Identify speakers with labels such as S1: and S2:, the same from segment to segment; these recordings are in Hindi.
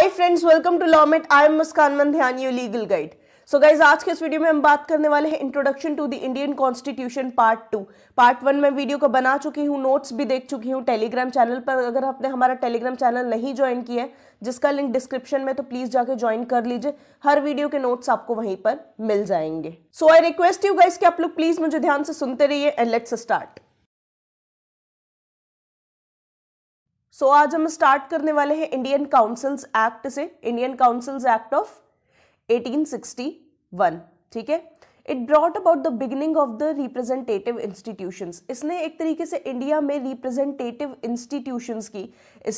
S1: Hi friends welcome to Lawmate I am Muskan Mandhyani legal guide so guys आज के इस वीडियो में हम बात करने वाले हैं introduction to the Indian constitution part two part one में वीडियो को बना चुकी हूँ नोट्स भी देख चुकी हूँ टेलीग्राम चैनल पर अगर आपने हमारा टेलीग्राम चैनल नहीं ज्वाइन किया है जिसका लिंक डिस्क्रिप्शन में तो प्लीज जाके ज्वाइन कर लीजिए हर वीडियो के नोट्स आपको वहीं पर मिल जाएंगे so I request you guys कि आप लोग प्लीज मुझे ध्यान से सुनते रहिए and let's start so so, आज हम स्टार्ट करने वाले हैं इंडियन काउंसिल्स एक्ट से इंडियन काउंसिल्स एक्ट ऑफ 1861 ठीक है it brought about the beginning of the representative institutions इसने एक तरीके से इंडिया में रिप्रेजेंटेटिव इंस्टीट्यूशंस की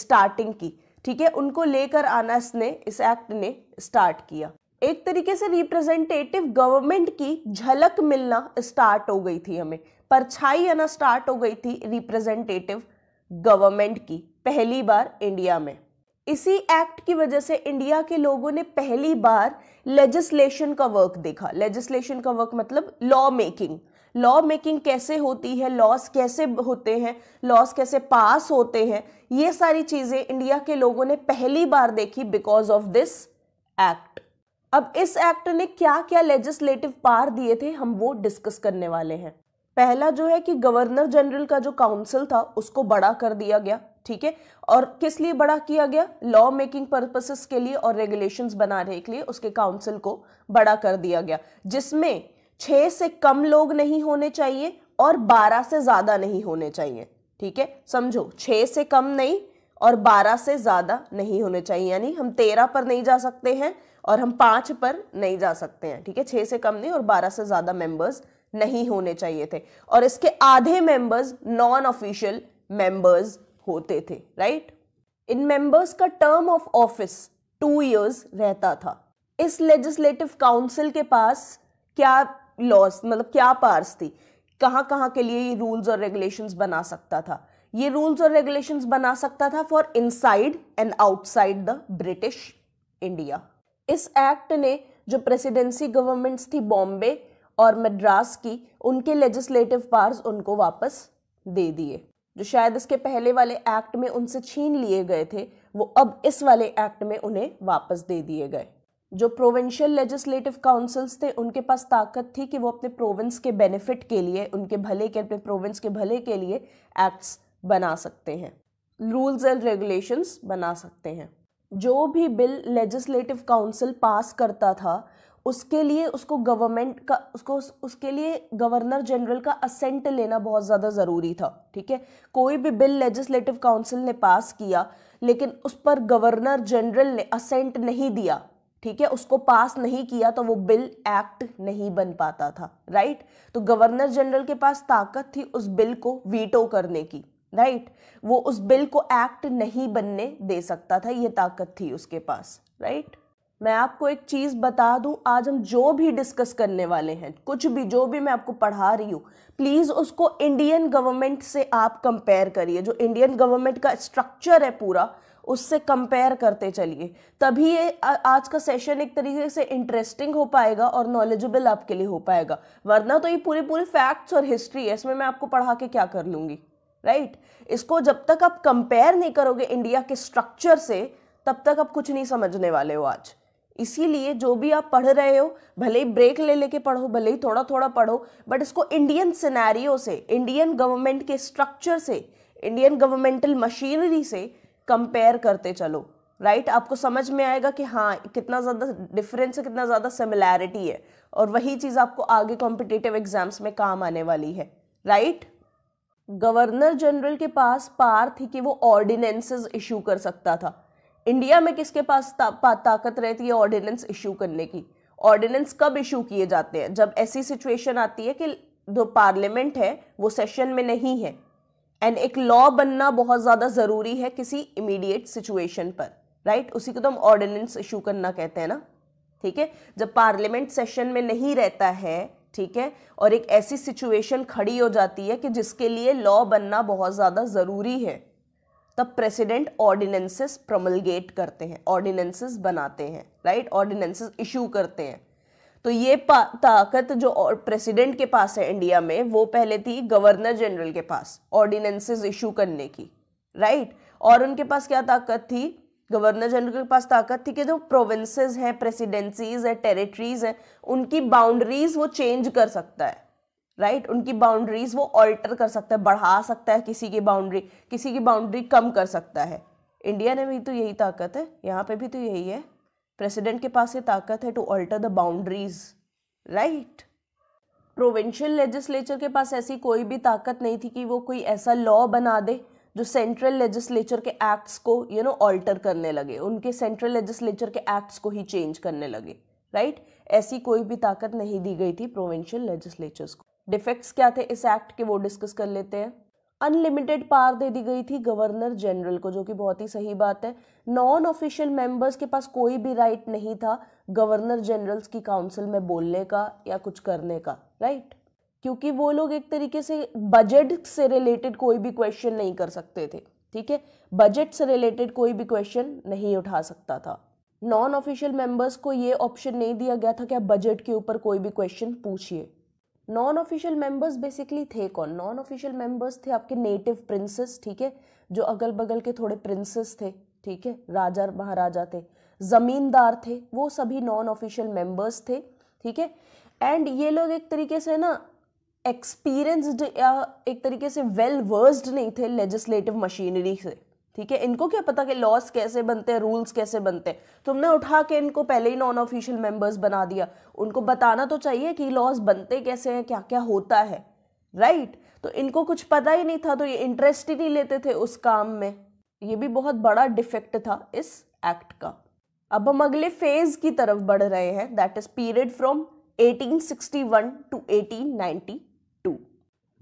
S1: स्टार्टिंग की ठीक है उनको लेकर आना इसने इस एक्ट ने स्टार्ट किया एक तरीके से रिप्रेजेंटेटिव गवर्नमेंट की झलक मिलना स्टार्ट हो गई थी हमें परछाई आना स्टार्ट हो गई थी रिप्रेजेंटेटिव गवर्नमेंट की पहली बार इंडिया में इसी एक्ट की वजह से इंडिया के लोगों ने पहली बार लेजिस्लेशन का वर्क देखा लेजिस्लेशन का वर्क मतलब लॉ मेकिंग लॉ मेकिंग कैसे होती है लॉस कैसे होते हैं लॉस कैसे पास होते हैं ये सारी चीज़ें इंडिया के लोगों ने पहली बार देखी बिकॉज ऑफ दिस एक्ट अब इस एक्ट ने क्या क्या लेजिस्लेटिव पार दिए थे हम वो डिस्कस करने वाले हैं पहला जो है कि गवर्नर जनरल का जो काउंसिल था उसको बड़ा कर दिया गया ठीक है और किस लिए बड़ा किया गया लॉ मेकिंग पर्पसेस के लिए और रेगुलेशंस बनाने के लिए उसके काउंसिल को बड़ा कर दिया गया जिसमें छह से कम लोग नहीं होने चाहिए और बारह से ज़्यादा नहीं होने चाहिए ठीक है समझो छह से कम नहीं और बारह से ज़्यादा नहीं होने चाहिए यानी हम तेरह पर नहीं जा सकते हैं और हम पांच पर नहीं जा सकते हैं ठीक है छह से कम नहीं और बारह से ज़्यादा मेंबर्स नहीं होने चाहिए थे और इसके आधे मेंबर्स नॉन ऑफिशियल मेंबर्स होते थे राइट इन मेंबर्स का term of office two years रहता था इस लेजिस्लेटिव काउंसिल के पास क्या लॉज मतलब क्या पार्स थी कहाँ कहाँ के लिए ये रूल्स और रेगुलेशंस बना सकता था ये रूल्स और रेगुलेशंस बना सकता था for inside and outside the British India इस एक्ट ने जो प्रेसिडेंसी गवर्नमेंट्स थी बॉम्बे और मद्रास की उनके लेजिस्लेटिव पार्स उनको वापस दे दिए जो शायद इसके पहले वाले एक्ट में उनसे छीन लिए गए थे वो अब इस वाले एक्ट में उन्हें वापस दे दिए गए जो प्रोविंशियल लेजिस्लेटिव काउंसिल्स थे उनके पास ताकत थी कि वो अपने प्रोविंस के बेनिफिट के लिए उनके भले के अपने प्रोविंस के भले के लिए एक्ट्स बना सकते हैं रूल्स एंड रेगुलेशंस बना सकते हैं जो भी बिल लेजिस्लेटिव काउंसिल पास करता था उसके लिए उसको गवर्नमेंट का उसको उसके लिए गवर्नर जनरल का असेंट लेना बहुत ज़्यादा ज़रूरी था ठीक है कोई भी बिल लेजिस्लेटिव काउंसिल ने पास किया लेकिन उस पर गवर्नर जनरल ने असेंट नहीं दिया ठीक है उसको पास नहीं किया तो वो बिल एक्ट नहीं बन पाता था राइट तो गवर्नर जनरल के पास ताकत थी उस बिल को वीटो करने की राइट वो उस बिल को एक्ट नहीं बनने दे सकता था ये ताकत थी उसके पास राइट मैं आपको एक चीज़ बता दूं आज हम जो भी डिस्कस करने वाले हैं कुछ भी जो भी मैं आपको पढ़ा रही हूँ प्लीज़ उसको इंडियन गवर्नमेंट से आप कंपेयर करिए जो इंडियन गवर्नमेंट का स्ट्रक्चर है पूरा उससे कंपेयर करते चलिए तभी ये आज का सेशन एक तरीके से इंटरेस्टिंग हो पाएगा और नॉलेजेबल आपके लिए हो पाएगा वरना तो ये पूरी पूरी फैक्ट्स और हिस्ट्री है इसमें मैं आपको पढ़ा के क्या कर लूंगी राइट right? इसको जब तक आप कंपेयर नहीं करोगे इंडिया के स्ट्रक्चर से तब तक आप कुछ नहीं समझने वाले हो आज इसीलिए जो भी आप पढ़ रहे हो भले ही ब्रेक ले लेके पढ़ो भले ही थोड़ा थोड़ा पढ़ो बट इसको इंडियन सिनेरियो से इंडियन गवर्नमेंट के स्ट्रक्चर से इंडियन गवर्नमेंटल मशीनरी से कंपेयर करते चलो राइट right? आपको समझ में आएगा कि हाँ कितना ज़्यादा डिफरेंस है कितना ज़्यादा सिमिलैरिटी है और वही चीज़ आपको आगे कॉम्पिटिटिव एग्जाम्स में काम आने वाली है राइट गवर्नर जनरल के पास पार थी कि वो ऑर्डिनेंसेस इशू कर सकता था इंडिया में किसके पास ता, ताकत रहती है ऑर्डिनेंस इशू करने की ऑर्डिनेंस कब इशू किए जाते हैं जब ऐसी सिचुएशन आती है कि जो पार्लियामेंट है वो सेशन में नहीं है एंड एक लॉ बनना बहुत ज़्यादा ज़रूरी है किसी इमीडिएट सिचुएशन पर राइट right? उसी को तो हम ऑर्डिनेंस इशू करना कहते हैं ना ठीक है जब पार्लियामेंट सेशन में नहीं रहता है ठीक है और एक ऐसी सिचुएशन खड़ी हो जाती है कि जिसके लिए लॉ बनना बहुत ज़्यादा ज़रूरी है तब प्रेसिडेंट ऑर्डिनेंसेस प्रमलगेट करते हैं ऑर्डिनेंसेस बनाते हैं राइट ऑर्डिनेंसेस इशू करते हैं तो ये ताकत जो प्रेसिडेंट के पास है इंडिया में वो पहले थी गवर्नर जनरल के पास ऑर्डिनेंसेस इशू करने की राइट और उनके पास क्या ताकत थी गवर्नर जनरल के पास ताकत थी कि जो प्रोविंसेस हैं प्रेसिडेंसीज हैं टेरिटरीज हैं उनकी बाउंड्रीज वो चेंज कर सकता है राइट right? उनकी बाउंड्रीज वो ऑल्टर कर सकता है बढ़ा सकता है किसी की बाउंड्री किसी की बाउंड्री कम कर सकता है इंडिया ने भी तो यही ताकत है यहाँ पे भी तो यही है प्रेसिडेंट के पास ये ताकत है to alter the boundaries right provincial legislature के पास ऐसी कोई भी ताकत नहीं थी कि वो कोई ऐसा लॉ बना दे जो सेंट्रल लेजिस्लेचर के एक्ट्स को यू नो ऑल्टर करने लगे उनके सेंट्रल लेजिस्लेचर के एक्ट्स को ही चेंज करने लगे राइट right? ऐसी कोई भी ताकत नहीं दी गई थी प्रोविंशियल लेजिस्लेचर्स को डिफेक्ट्स क्या थे इस एक्ट के वो डिस्कस कर लेते हैं अनलिमिटेड पावर दे दी गई थी गवर्नर जनरल को जो कि बहुत ही सही बात है नॉन ऑफिशियल मेंबर्स के पास कोई भी राइट नहीं था गवर्नर जनरल्स की काउंसिल में बोलने का या कुछ करने का राइट क्योंकि वो लोग एक तरीके से बजट से रिलेटेड कोई भी क्वेश्चन नहीं कर सकते थे ठीक है बजट से रिलेटेड कोई भी क्वेश्चन नहीं उठा सकता था नॉन ऑफिशियल मेंबर्स को ये ऑप्शन नहीं दिया गया था कि आप बजट के ऊपर कोई भी क्वेश्चन पूछिए नॉन ऑफिशियल मेंबर्स बेसिकली थे कौन नॉन ऑफिशियल मेंबर्स थे आपके नेटिव प्रिंसेस ठीक है जो अगल बगल के थोड़े प्रिंसेस थे ठीक है राजा महाराजा थे ज़मींदार थे वो सभी नॉन ऑफिशियल मेंबर्स थे ठीक है एंड ये लोग एक तरीके से ना एक्सपीरियंस्ड या एक तरीके से वेल well वर्स्ड नहीं थे लेजिस्लेटिव मशीनरी से ठीक है इनको क्या पता कि लॉस कैसे बनते हैं रूल्स कैसे बनते हैं तुमने उठा के इनको पहले ही नॉन ऑफिशियल मेंबर्स बना दिया उनको बताना तो चाहिए कि लॉस बनते कैसे हैं क्या क्या होता है राइट right? तो इनको कुछ पता ही नहीं था तो ये इंटरेस्ट ही नहीं लेते थे उस काम में ये भी बहुत बड़ा डिफेक्ट था इस एक्ट का अब हम अगले फेज की तरफ बढ़ रहे हैं that is period from 1861 to 1892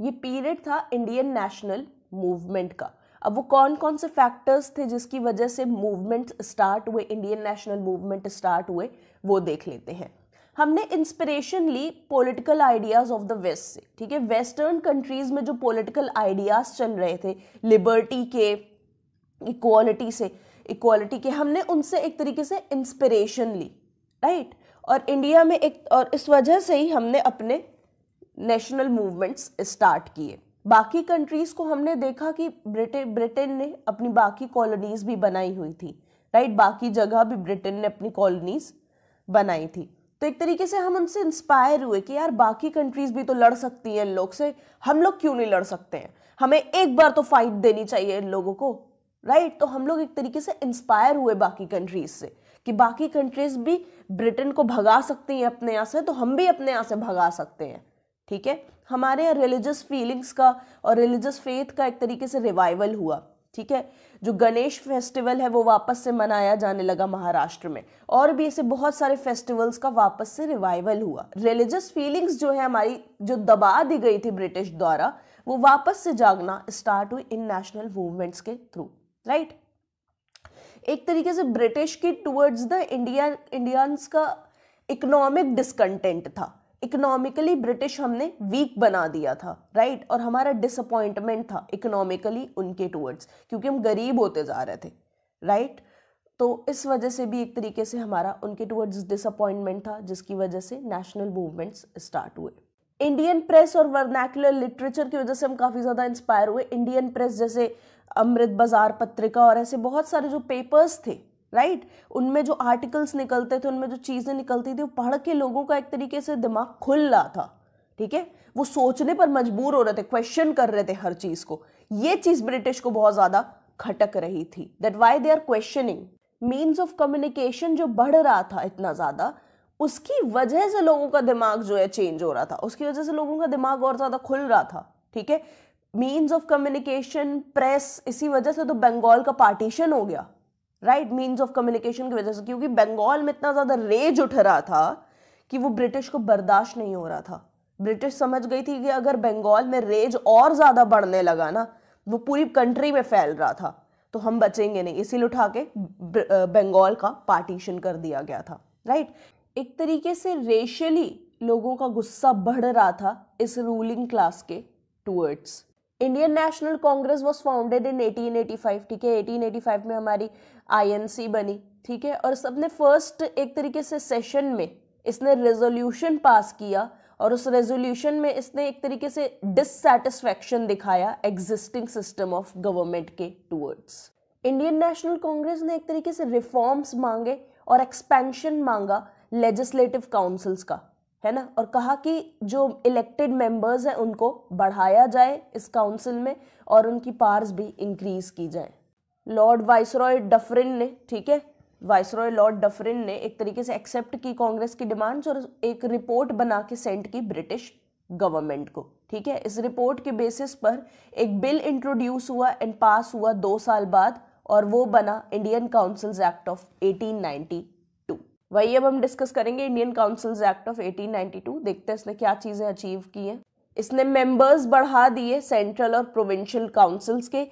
S1: ये पीरियड था इंडियन नेशनल मूवमेंट का अब वो कौन कौन से फैक्टर्स थे जिसकी वजह से मूवमेंट स्टार्ट हुए इंडियन नेशनल मूवमेंट स्टार्ट हुए वो देख लेते हैं हमने इंस्पिरेशन ली political ideas of the west से ठीक है वेस्टर्न कंट्रीज़ में जो पॉलिटिकल आइडियाज़ चल रहे थे लिबर्टी के इक्वालिटी से इक्वालिटी के हमने उनसे एक तरीके से इंस्पिरेशन ली राइट और इंडिया में एक और इस वजह से ही हमने अपने नेशनल मूवमेंट्स स्टार्ट किए बाकी कंट्रीज़ को हमने देखा कि ब्रिटेन ब्रिटेन ने अपनी बाकी कॉलोनीज़ भी बनाई हुई थी राइट बाकी जगह भी ब्रिटेन ने अपनी कॉलोनीज़ बनाई थी तो एक तरीके से हम उनसे इंस्पायर हुए कि यार बाकी कंट्रीज़ भी तो लड़ सकती हैं इन लोग से हम लोग क्यों नहीं लड़ सकते हैं हमें एक बार तो फाइट देनी चाहिए इन लोगों को राइट तो हम लोग एक तरीके से इंस्पायर हुए बाकी कंट्रीज़ से कि बाकी कंट्रीज़ भी ब्रिटेन को भगा सकती हैं अपने यहाँ से तो हम भी अपने यहाँ से भगा सकते हैं ठीक है हमारे यहाँ रिलीजियस फीलिंग्स का और रिलीजियस फेथ का एक तरीके से रिवाइवल हुआ ठीक है जो गणेश फेस्टिवल है वो वापस से मनाया जाने लगा महाराष्ट्र में और भी ऐसे बहुत सारे फेस्टिवल्स का वापस से रिवाइवल हुआ रिलीजियस फीलिंग्स जो है हमारी जो दबा दी गई थी ब्रिटिश द्वारा वो वापस से जागना स्टार्ट हुई इन नेशनल मूवमेंट्स के थ्रू राइट एक तरीके से ब्रिटिश की टूवर्ड्स द इंडिया इंडियंस का इकोनॉमिक डिसकंटेंट था इकोनॉमिकली ब्रिटिश हमने वीक बना दिया था राइट और हमारा डिसअपॉइंटमेंट था इकोनॉमिकली उनके टूवर्ड्स क्योंकि हम गरीब होते जा रहे थे राइट तो इस वजह से भी एक तरीके से हमारा उनके टूवर्ड्स डिसअपॉइंटमेंट था जिसकी वजह से नेशनल मूवमेंट्स स्टार्ट हुए इंडियन प्रेस और वर्नैकुलर लिटरेचर की वजह से हम काफ़ी ज़्यादा इंस्पायर हुए इंडियन प्रेस जैसे अमृत बाजार पत्रिका और ऐसे बहुत सारे जो पेपर्स थे राइट right? उनमें जो आर्टिकल्स निकलते थे उनमें जो चीज़ें निकलती थी वो पढ़ के लोगों का एक तरीके से दिमाग खुल रहा था ठीक है वो सोचने पर मजबूर हो रहे थे क्वेश्चन कर रहे थे हर चीज़ को ये चीज़ ब्रिटिश को बहुत ज़्यादा खटक रही थी that why they are questioning means of communication जो बढ़ रहा था इतना ज़्यादा उसकी वजह से लोगों का दिमाग जो है चेंज हो रहा था उसकी वजह से लोगों का दिमाग और ज़्यादा खुल रहा था ठीक है मीन्स ऑफ कम्युनिकेशन प्रेस इसी वजह से तो बंगाल का पार्टीशन हो गया राइट मीन्स ऑफ कम्युनिकेशन की वजह से क्योंकि बंगाल में इतना ज़्यादा रेज उठ रहा था कि वो ब्रिटिश को बर्दाश्त नहीं हो रहा था ब्रिटिश समझ गई थी कि अगर बंगाल में रेज और ज़्यादा बढ़ने लगा ना वो पूरी कंट्री में फैल रहा था तो हम बचेंगे नहीं इसीलिए उठा के बंगाल का पार्टीशन कर दिया गया था राइट एक तरीके से रेशली लोगों का गुस्सा बढ़ रहा था इस रूलिंग क्लास के towards Indian national Congress was founded in 1885 ठीक है 1885 में हमारी आईएनसी बनी ठीक है और सबने फर्स्ट एक तरीके से सेशन में इसने रेजोल्यूशन पास किया और उस रेजोल्यूशन में इसने एक तरीके से डिससेटिस्फैक्शन दिखाया एग्जिस्टिंग सिस्टम ऑफ गवर्नमेंट के टूवर्ड्स इंडियन नेशनल कांग्रेस ने एक तरीके से रिफॉर्म्स मांगे और एक्सपेंशन मांगा लेजिस्लेटिव काउंसिल्स का है ना और कहा कि जो इलेक्टेड मेंबर्स हैं उनको बढ़ाया जाए इस काउंसिल में और उनकी पार्स भी इंक्रीज की जाए लॉर्ड वाइसरॉय डफरिन ने ठीक है वाइसरॉय लॉर्ड डफरिन ने एक तरीके से एक्सेप्ट की कांग्रेस की डिमांड्स और एक रिपोर्ट बना के सेंड की ब्रिटिश गवर्नमेंट को ठीक है इस रिपोर्ट के बेसिस पर एक बिल इंट्रोड्यूस हुआ एंड पास हुआ दो साल बाद और वो बना इंडियन काउंसिल्स एक्ट ऑफ 1892 वही अब हम डिस्कस करेंगे इंडियन काउंसिल्स एक्ट ऑफ 1892 देखते हैं इसने क्या चीज़ें अचीव की हैं इसने मेंबर्स बढ़ा दिए सेंट्रल और प्रोविंशियल काउंसिल्स के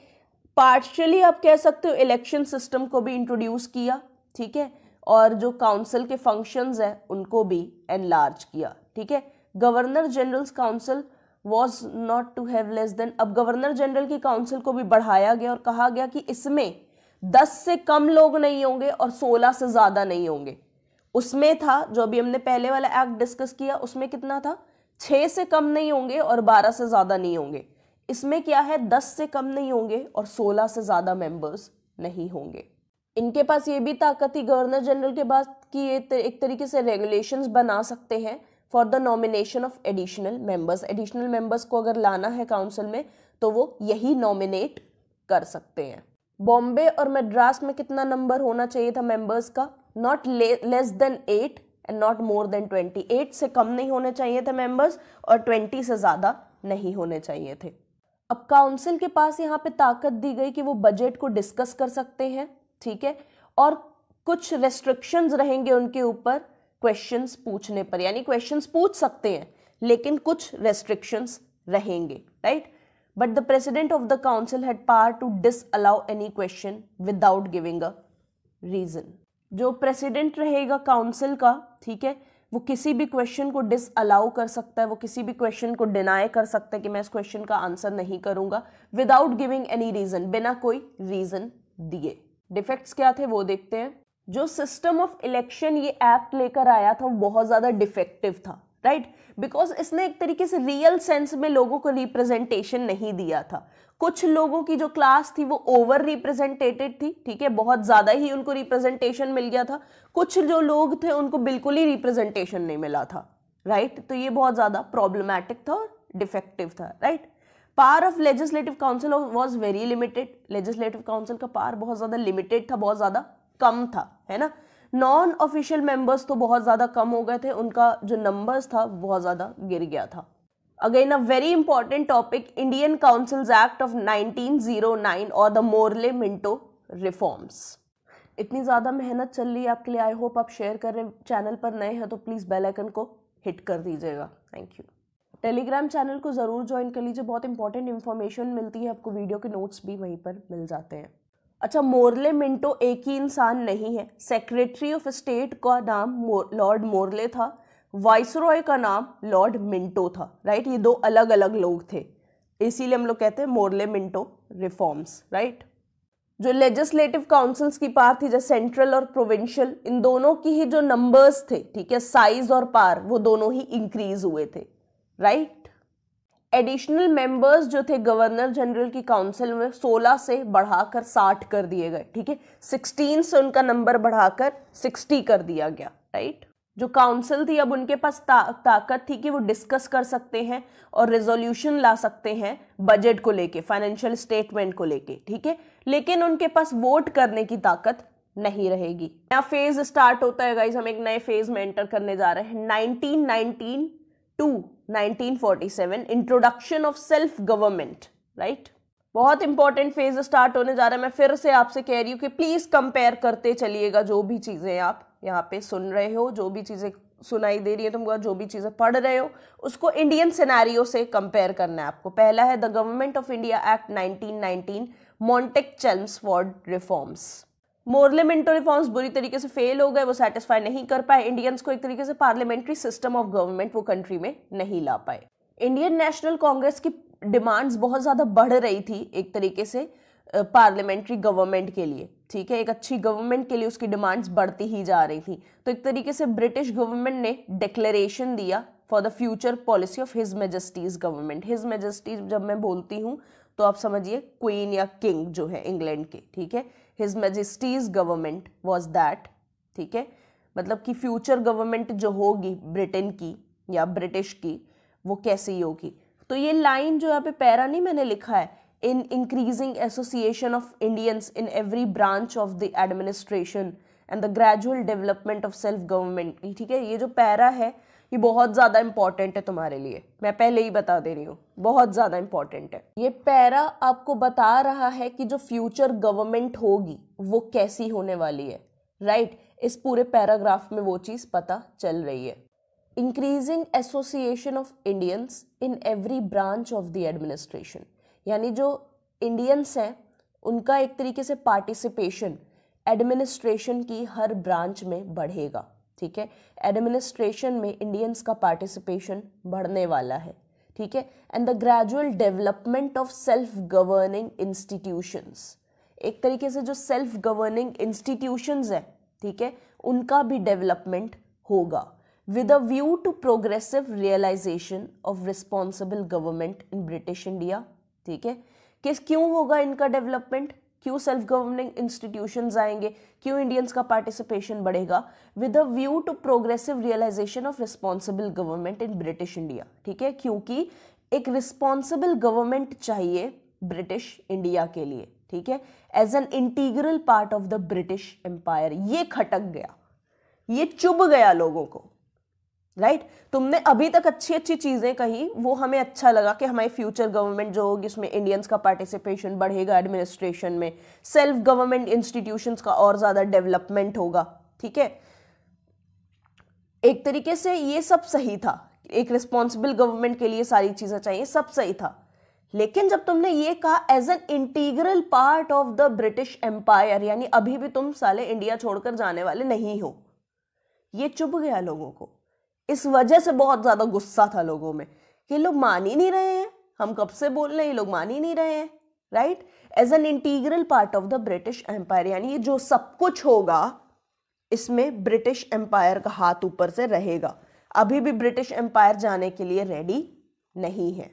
S1: पार्शली आप कह सकते हो इलेक्शन सिस्टम को भी इंट्रोड्यूस किया ठीक है और जो काउंसिल के फंक्शंस हैं उनको भी एनलार्ज किया ठीक है governor general's council was not to have less than अब गवर्नर जनरल की काउंसिल को भी बढ़ाया गया और कहा गया कि इसमें दस से कम लोग नहीं होंगे और सोलह से ज़्यादा नहीं होंगे उसमें था जो अभी हमने पहले वाला एक्ट डिस्कस किया उसमें कितना था छः से कम नहीं होंगे और बारह से ज़्यादा नहीं होंगे इसमें क्या है दस से कम नहीं होंगे और सोलह से ज़्यादा मेंबर्स नहीं होंगे इनके पास ये भी ताकत थी गवर्नर जनरल के पास कि ये एक तरीके से रेगुलेशंस बना सकते हैं for the nomination of additional members additional members को अगर लाना है काउंसिल में तो वो यही नॉमिनेट कर सकते हैं बॉम्बे और मद्रास में कितना नंबर होना चाहिए था मेंबर्स का not less than eight and not more than twenty eight से कम नहीं होने चाहिए थे मेंबर्स और ट्वेंटी से ज़्यादा नहीं होने चाहिए थे अब काउंसिल के पास यहाँ पे ताकत दी गई कि वो बजट को डिस्कस कर सकते हैं ठीक है और कुछ रेस्ट्रिक्शंस रहेंगे उनके ऊपर क्वेश्चंस पूछने पर यानी क्वेश्चंस पूछ सकते हैं लेकिन कुछ रेस्ट्रिक्शंस रहेंगे right but the president of the council had power to disallow any question without giving a reason जो प्रेसिडेंट रहेगा काउंसिल का ठीक है वो किसी भी क्वेश्चन को डिस अलाउ कर सकता है वो किसी भी क्वेश्चन को डिनाई कर सकता है कि मैं इस क्वेश्चन का आंसर नहीं करूंगा विदाउट गिविंग एनी रीज़न बिना कोई रीज़न दिए डिफेक्ट्स क्या थे वो देखते हैं जो सिस्टम ऑफ इलेक्शन ये एक्ट लेकर आया था वो बहुत ज़्यादा डिफेक्टिव था राइट right? बिकॉज इसने एक तरीके से रियल सेंस में लोगों को रिप्रेजेंटेशन नहीं दिया था कुछ लोगों की जो क्लास थी वो ओवर रिप्रेजेंटेटेड थी ठीक है बहुत ज़्यादा ही उनको रिप्रेजेंटेशन मिल गया था कुछ जो लोग थे उनको बिल्कुल ही रिप्रेजेंटेशन नहीं मिला था राइट तो ये बहुत ज़्यादा प्रॉब्लमैटिक था और डिफेक्टिव था right power of legislative council was very limited legislative council का पावर बहुत ज़्यादा लिमिटेड था बहुत ज़्यादा कम था है ना नॉन ऑफिशियल मेंबर्स तो बहुत ज़्यादा कम हो गए थे उनका जो नंबर्स था बहुत ज़्यादा गिर गया था very important topic Indian topic act of nineteen zero 1909 और द मोरले मिंटो रिफॉर्म्स इतनी ज़्यादा मेहनत चल रही है आपके लिए आई होप आप शेयर कर रहे हैं चैनल पर नए हैं तो प्लीज़ बेल आइकन को हिट कर दीजिएगा थैंक यू टेलीग्राम चैनल को ज़रूर ज्वाइन कर लीजिए बहुत इंपॉर्टेंट इन्फॉर्मेशन मिलती है आपको वीडियो के नोट्स भी वहीं पर मिल जाते हैं अच्छा मोरले मिंटो एक ही इंसान नहीं है सेक्रेटरी ऑफ स्टेट का नाम लॉर्ड मोरले था वाइसरॉय का नाम लॉर्ड मिंटो था राइट ये दो अलग अलग लोग थे इसीलिए हम लोग कहते हैं मोरले मिंटो रिफॉर्म्स राइट जो लेजिस्लेटिव काउंसिल्स की पार थी जैसे सेंट्रल और प्रोविंशियल इन दोनों की ही जो नंबर्स थे ठीक है साइज और पार वो दोनों ही इंक्रीज हुए थे राइट एडिशनल मेंबर्स जो थे गवर्नर जनरल की काउंसिल में 16 से बढ़ाकर 60 कर दिए गए ठीक है 16 से उनका नंबर बढ़ाकर 60 कर दिया गया राइट जो काउंसिल थी अब उनके पास ता, ताकत थी कि वो डिस्कस कर सकते हैं और रेजोल्यूशन ला सकते हैं बजट को लेके फाइनेंशियल स्टेटमेंट को लेके ठीक है लेकिन उनके पास वोट करने की ताकत नहीं रहेगी नया फेज स्टार्ट होता है गाइज हम एक नए फेज में एंटर करने जा रहे हैं 1919 to 1947 introduction of self government right बहुत इंपॉर्टेंट फेज स्टार्ट होने जा रहा है मैं फिर से आपसे कह रही हूँ कि प्लीज कंपेयर करते चलिएगा जो भी चीजें आप यहाँ पे सुन रहे हो जो भी चीज़ें सुनाई दे रही है तुमको जो भी चीज़ें पढ़ रहे हो उसको इंडियन सिनेरियो से कंपेयर करना है आपको पहला है the government of India act 1919 Montford reforms Morley Minto reforms बुरी तरीके से फेल हो गए वो सेटिस्फाई नहीं कर पाए इंडियंस को एक तरीके से पार्लियामेंट्री सिस्टम ऑफ गवर्नमेंट वो कंट्री में नहीं ला पाए इंडियन नेशनल कांग्रेस की डिमांड्स बहुत ज़्यादा बढ़ रही थी एक तरीके से पार्लियामेंट्री गवर्नमेंट के लिए ठीक है एक अच्छी गवर्नमेंट के लिए उसकी डिमांड्स बढ़ती ही जा रही थी तो एक तरीके से ब्रिटिश गवर्नमेंट ने डिक्लेरेशन दिया for the future policy of his majesty's government his majesty's जब मैं बोलती हूँ तो आप समझिए क्वीन या किंग जो है इंग्लैंड के ठीक है his majesty's government was that ठीक है मतलब कि फ्यूचर गवर्नमेंट जो होगी ब्रिटेन की या ब्रिटिश की वो कैसी होगी तो ये लाइन जो यहाँ पे पैरा नहीं मैंने लिखा है in increasing association of Indians in every branch of the administration and the gradual development of self government ठीक है ये जो पैरा है ये बहुत ज़्यादा इंपॉर्टेंट है तुम्हारे लिए मैं पहले ही बता दे रही हूँ बहुत ज़्यादा इंपॉर्टेंट है ये पैरा आपको बता रहा है कि जो फ्यूचर गवर्नमेंट होगी वो कैसी होने वाली है राइट right? इस पूरे पैराग्राफ में वो चीज़ पता चल रही है increasing association of Indians in every branch of the administration यानी जो इंडियंस हैं उनका एक तरीके से पार्टिसिपेशन एडमिनिस्ट्रेशन की हर ब्रांच में बढ़ेगा ठीक है एडमिनिस्ट्रेशन में इंडियंस का पार्टिसिपेशन बढ़ने वाला है ठीक है and the gradual development of self governing institutions एक तरीके से जो सेल्फ गवर्निंग इंस्टीट्यूशंस हैं ठीक है उनका भी डेवलपमेंट होगा with a view to progressive realisation of responsible government in British India ठीक है किस क्यों होगा इनका डेवलपमेंट क्यों सेल्फ गवर्निंग इंस्टीट्यूशन आएंगे क्यों इंडियंस का पार्टिसिपेशन बढ़ेगा with a view to progressive realisation of responsible government in British India ठीक है क्योंकि एक रिस्पॉन्सिबल गवर्नमेंट चाहिए ब्रिटिश इंडिया के लिए ठीक है as an integral part of the British empire ये खटक गया ये चुभ गया लोगों को राइट right? तुमने अभी तक अच्छी अच्छी चीज़ें कही वो हमें अच्छा लगा कि हमारी फ्यूचर गवर्नमेंट जो होगी उसमें इंडियंस का पार्टिसिपेशन बढ़ेगा एडमिनिस्ट्रेशन में सेल्फ गवर्नमेंट इंस्टीट्यूशन का और ज़्यादा डेवलपमेंट होगा ठीक है एक तरीके से ये सब सही था एक रिस्पॉन्सिबल गवर्नमेंट के लिए सारी चीज़ें चाहिए सब सही था लेकिन जब तुमने ये कहा as an integral part of the British empire यानी अभी भी तुम साले इंडिया छोड़कर जाने वाले नहीं हो ये चुभ गया लोगों को इस वजह से बहुत ज़्यादा गुस्सा था लोगों में कि लोग मान ही नहीं रहे हैं हम कब से बोल रहे हैं ये लोग मान ही नहीं रहे हैं right as an integral part of the British empire यानी ये जो सब कुछ होगा इसमें ब्रिटिश एम्पायर का हाथ ऊपर से रहेगा अभी भी ब्रिटिश एम्पायर जाने के लिए रेडी नहीं है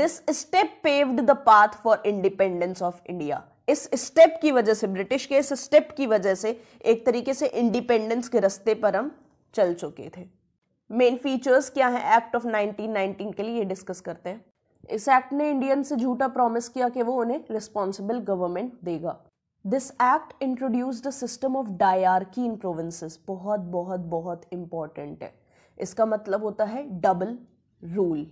S1: this step paved the path for independence of India इस स्टेप की वजह से ब्रिटिश के इस स्टेप की वजह से एक तरीके से इंडिपेंडेंस के रास्ते पर हम चल चुके थे मेन फीचर्स क्या है एक्ट ऑफ 1919 के लिए ये डिस्कस करते हैं इस एक्ट ने इंडियन से झूठा प्रॉमिस किया कि वो उन्हें रिस्पॉन्सिबल गवर्नमेंट देगा this act introduced a system of dyarchy in provinces बहुत बहुत बहुत इंपॉर्टेंट है इसका मतलब होता है double rule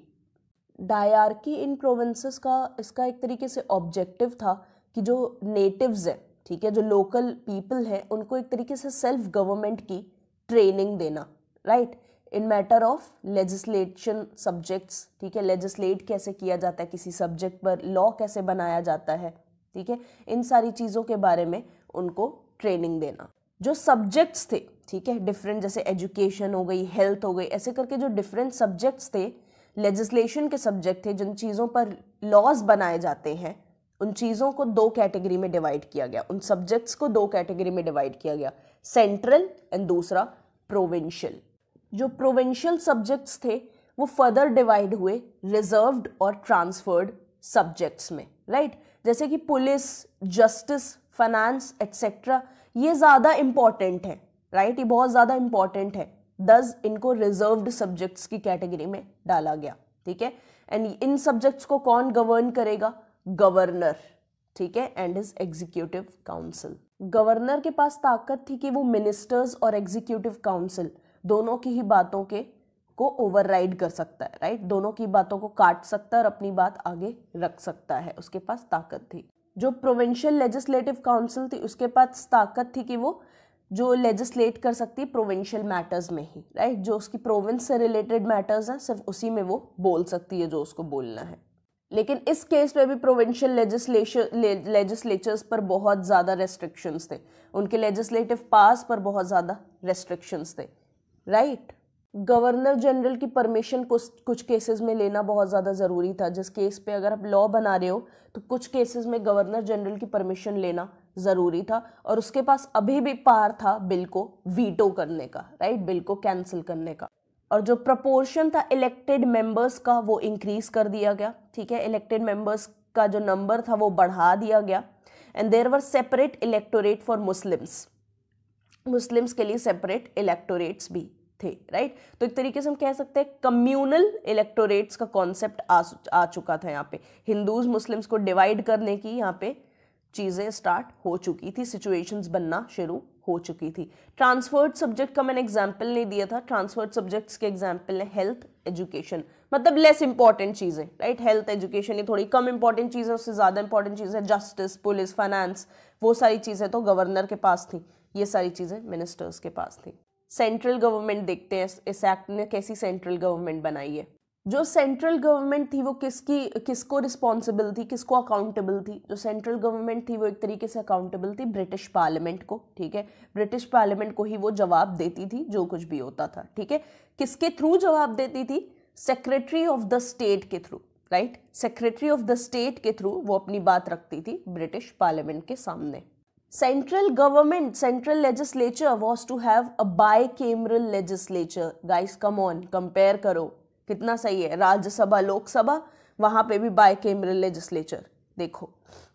S1: dyarchy in provinces का इसका एक तरीके से ऑब्जेक्टिव था कि जो नेटिव्स हैं ठीक है जो लोकल पीपल हैं उनको एक तरीके से सेल्फ गवर्नमेंट की ट्रेनिंग देना right right? In matter of legislation subjects ठीक है लेजिस्लेट कैसे किया जाता है किसी सब्जेक्ट पर लॉ कैसे बनाया जाता है ठीक है इन सारी चीज़ों के बारे में उनको ट्रेनिंग देना जो सब्जेक्ट्स थे ठीक है डिफरेंट जैसे एजुकेशन हो गई हेल्थ हो गई ऐसे करके जो डिफरेंट सब्जेक्ट्स थे लेजिस्लेशन के सब्जेक्ट थे जिन चीज़ों पर लॉज बनाए जाते हैं उन चीज़ों को दो कैटेगरी में डिवाइड किया गया उन सब्जेक्ट्स को दो कैटेगरी में डिवाइड किया गया सेंट्रल एंड दूसरा प्रोविंशियल जो प्रोविंशियल सब्जेक्ट्स थे वो फर्दर डिवाइड हुए रिजर्व्ड और ट्रांसफर्ड सब्जेक्ट्स में राइट right? जैसे कि पुलिस जस्टिस फाइनेंस एट्सेट्रा ये ज़्यादा इम्पॉर्टेंट है राइट right? ये बहुत ज़्यादा इम्पॉर्टेंट है दस इनको रिजर्व्ड सब्जेक्ट्स की कैटेगरी में डाला गया ठीक है एंड इन सब्जेक्ट्स को कौन गवर्न करेगा गवर्नर ठीक है and his executive council governor के पास ताकत थी कि वो मिनिस्टर्स और एग्जीक्यूटिव काउंसिल दोनों की ही बातों के को ओवरराइड कर सकता है राइट दोनों की बातों को काट सकता है और अपनी बात आगे रख सकता है उसके पास ताकत थी जो प्रोविंशियल लेजिस्लेटिव काउंसिल थी उसके पास ताकत थी कि वो जो लेजिस्लेट कर सकती है प्रोविंशियल मैटर्स में ही राइट जो उसकी प्रोविंस से रिलेटेड मैटर्स हैं सिर्फ उसी में वो बोल सकती है जो उसको बोलना है लेकिन इस केस में भी प्रोविंशियल लेजिस्लेशन लेजिस्लेचर्स पर बहुत ज़्यादा रेस्ट्रिक्शंस थे उनके लेजिस्लेटिव पास पर बहुत ज़्यादा रेस्ट्रिक्शंस थे राइट गवर्नर जनरल की परमिशन कुछ कुछ केसेस में लेना बहुत ज़्यादा ज़रूरी था जिस केस पे अगर आप लॉ बना रहे हो तो कुछ केसेस में गवर्नर जनरल की परमिशन लेना ज़रूरी था और उसके पास अभी भी पार था बिल को वीटो करने का राइट बिल को कैंसिल करने का और जो प्रपोर्शन था इलेक्टेड मेंबर्स का वो इंक्रीज कर दिया गया ठीक है इलेक्टेड मेंबर्स का जो नंबर था वो बढ़ा दिया गया and there were separate electorate for Muslims Muslims के लिए सेपरेट इलेक्टोरेट्स भी थे राइट तो एक तरीके से हम कह सकते हैं कम्युनल इलेक्टोरेट्स का कॉन्सेप्ट आ, आ चुका था यहाँ पे हिंदूज मुस्लिम्स को डिवाइड करने की यहाँ पे चीज़ें स्टार्ट हो चुकी थी सिचुएशंस बनना शुरू हो चुकी थी ट्रांसफर्ड सब्जेक्ट का मैंने एग्जाम्पल नहीं दिया था ट्रांसफर्ड सब्जेक्ट्स के एग्जाम्पल हैं हेल्थ एजुकेशन मतलब लेस इंपॉर्टेंट चीज़ें राइट हेल्थ एजुकेशन ये थोड़ी कम इंपॉर्टेंट चीज़ें उससे ज़्यादा इंपॉर्टेंट चीज़ें जस्टिस पुलिस फाइनेंस वो सारी चीज़ें तो गवर्नर के पास थी ये सारी चीज़ें मिनिस्टर्स के पास थी सेंट्रल गवर्नमेंट देखते हैं इस एक्ट ने कैसी सेंट्रल गवर्नमेंट बनाई है जो सेंट्रल गवर्नमेंट थी वो किसकी किसको रिस्पॉन्सिबल थी किसको अकाउंटेबल थी जो सेंट्रल गवर्नमेंट थी वो एक तरीके से अकाउंटेबल थी ब्रिटिश पार्लियामेंट को ठीक है ब्रिटिश पार्लियामेंट को ही वो जवाब देती थी जो कुछ भी होता था ठीक है किसके थ्रू जवाब देती थी सेक्रेटरी ऑफ द स्टेट के through right secretary of the state के थ्रू वो अपनी बात रखती थी ब्रिटिश पार्लियामेंट के सामने government central legislature was to have a bicameral legislature guys come on compare करो कितना सही है राज्यसभा लोकसभा वहाँ पे भी केमरल लेजिस्लेचर देखो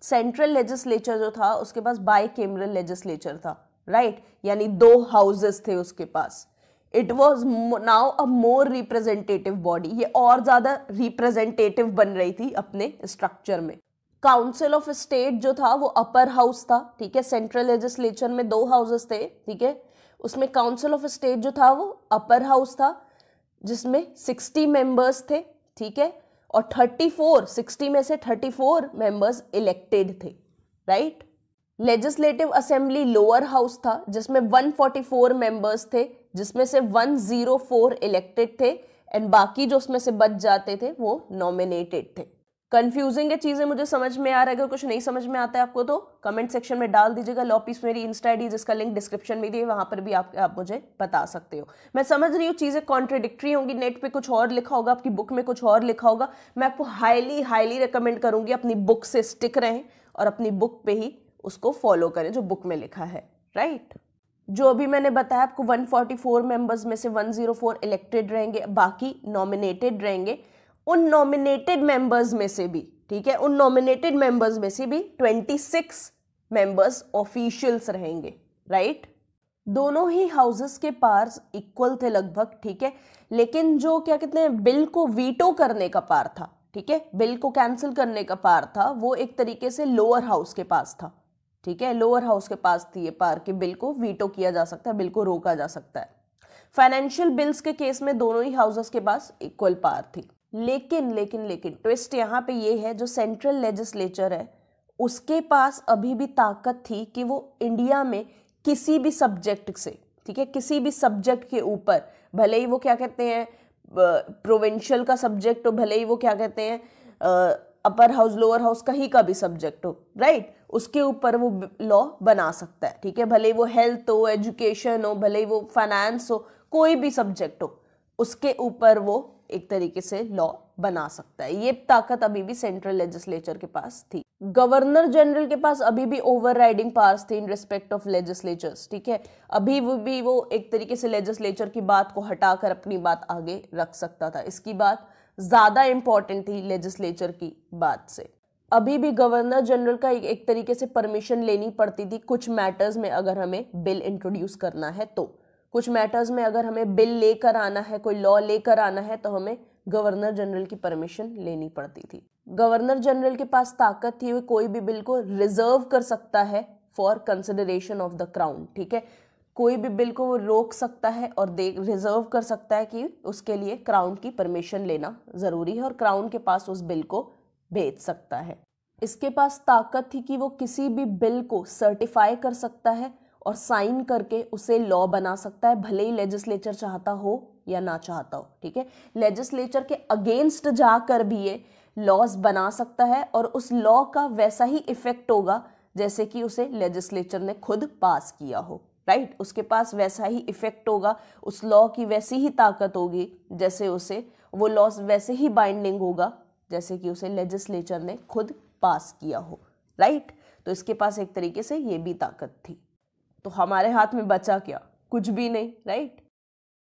S1: सेंट्रल लेजिस्लेचर जो था उसके पास केमरल लेजिस्लेचर था राइट right? यानी दो हाउसेस थे उसके पास it was now a more representative body ये और ज़्यादा रिप्रेजेंटेटिव बन रही थी अपने स्ट्रक्चर में काउंसिल ऑफ स्टेट जो था वो अपर हाउस था ठीक है सेंट्रल लेजिस्लेचर में दो हाउसेस थे ठीक है उसमें काउंसिल ऑफ स्टेट जो था वो अपर हाउस था जिसमें सिक्सटी मेंबर्स थे ठीक है और थर्टी फोर सिक्सटी में से थर्टी फोर मेंबर्स इलेक्टेड थे right legislative assembly lower house था जिसमें 144 मेंबर्स थे जिसमें से 104 इलेक्टेड थे एंड बाकी जो उसमें से बच जाते थे वो नॉमिनेटेड थे कंफ्यूजिंग है चीज़ें मुझे समझ में आ रहा है अगर कुछ नहीं समझ में आता है आपको तो कमेंट सेक्शन में डाल दीजिएगा लॉपिस मेरी इंस्टा आई जिसका लिंक डिस्क्रिप्शन में दिए वहाँ पर भी आप आप मुझे बता सकते हो मैं समझ रही हूँ चीज़ें कॉन्ट्रेडिक्ट्री होंगी नेट पर कुछ और लिखा होगा आपकी बुक में कुछ और लिखा होगा मैं आपको हाईली हाईली रिकमेंड करूँगी अपनी बुक से स्टिक रहें और अपनी बुक पर ही उसको फॉलो करें जो बुक में लिखा है राइट जो अभी मैंने बताया आपको 144 मेंबर्स में से 104 इलेक्टेड रहेंगे बाकी नॉमिनेटेड रहेंगे उन नॉमिनेटेड मेंबर्स में से भी ठीक है उन नॉमिनेटेड मेंबर्स में से भी 26 मेंबर्स ऑफिशियल्स रहेंगे राइट दोनों ही हाउसेस के पार इक्वल थे लगभग ठीक है लेकिन जो क्या कहते हैं बिल को वीटो करने का पार था ठीक है बिल को कैंसिल करने का पार था वो एक तरीके से लोअर हाउस के पास था ठीक है लोअर हाउस के पास थी ये पार कि बिल को वीटो किया जा सकता है बिल को रोका जा सकता है फाइनेंशियल बिल्स के केस में दोनों ही हाउसेस के पास इक्वल पार थी लेकिन लेकिन लेकिन ट्विस्ट यहाँ पे ये है जो सेंट्रल लेजिस्लेचर है उसके पास अभी भी ताकत थी कि वो इंडिया में किसी भी सब्जेक्ट से ठीक है किसी भी सब्जेक्ट के ऊपर भले ही वो क्या कहते हैं प्रोविंशियल का सब्जेक्ट हो भले ही वो क्या कहते हैं अपर हाउस लोअर हाउस कहीं का भी सब्जेक्ट हो राइट उसके ऊपर वो लॉ बना सकता है ठीक है भले ही वो हेल्थ हो एजुकेशन हो भले ही वो फाइनेंस हो कोई भी सब्जेक्ट हो उसके ऊपर वो एक तरीके से लॉ बना सकता है ये ताकत अभी भी सेंट्रल लेजिस्लेचर के पास थी गवर्नर जनरल के पास अभी भी ओवर राइडिंग पावर्स थी इन रिस्पेक्ट ऑफ लेजिस्लेचर्स ठीक है अभी वो भी वो एक तरीके से लेजिस्लेचर की बात को हटाकर अपनी बात आगे रख सकता था इसकी बात ज़्यादा इंपॉर्टेंट थी लेजिस्लेचर की बात से अभी भी गवर्नर जनरल का एक तरीके से परमिशन लेनी पड़ती थी कुछ मैटर्स में अगर हमें बिल इंट्रोड्यूस करना है तो कुछ मैटर्स में अगर हमें बिल लेकर आना है कोई लॉ लेकर आना है तो हमें गवर्नर जनरल की परमिशन लेनी पड़ती थी गवर्नर जनरल के पास ताकत थी वो कोई भी बिल को रिजर्व कर सकता है for consideration of the crown ठीक है कोई भी बिल को वो रोक सकता है और दे रिजर्व कर सकता है कि उसके लिए क्राउन की परमिशन लेना ज़रूरी है और क्राउन के पास उस बिल को भेज सकता है इसके पास ताकत थी कि वो किसी भी बिल को सर्टिफाई कर सकता है और साइन करके उसे लॉ बना सकता है भले ही लेजिस्लेचर चाहता हो या ना चाहता हो ठीक है लेजिस्लेचर के अगेंस्ट जाकर भी ये लॉज बना सकता है और उस लॉ का वैसा ही इफेक्ट होगा जैसे कि उसे लेजिस्लेचर ने खुद पास किया हो राइट right? उसके पास वैसा ही इफेक्ट होगा उस लॉ की वैसी ही ताकत होगी जैसे उसे वो लॉज वैसे ही बाइंडिंग होगा जैसे कि उसे लेजिस्लेचर ने खुद पास किया हो राइट right? तो इसके पास एक तरीके से ये भी ताकत थी तो हमारे हाथ में बचा क्या कुछ भी नहीं राइट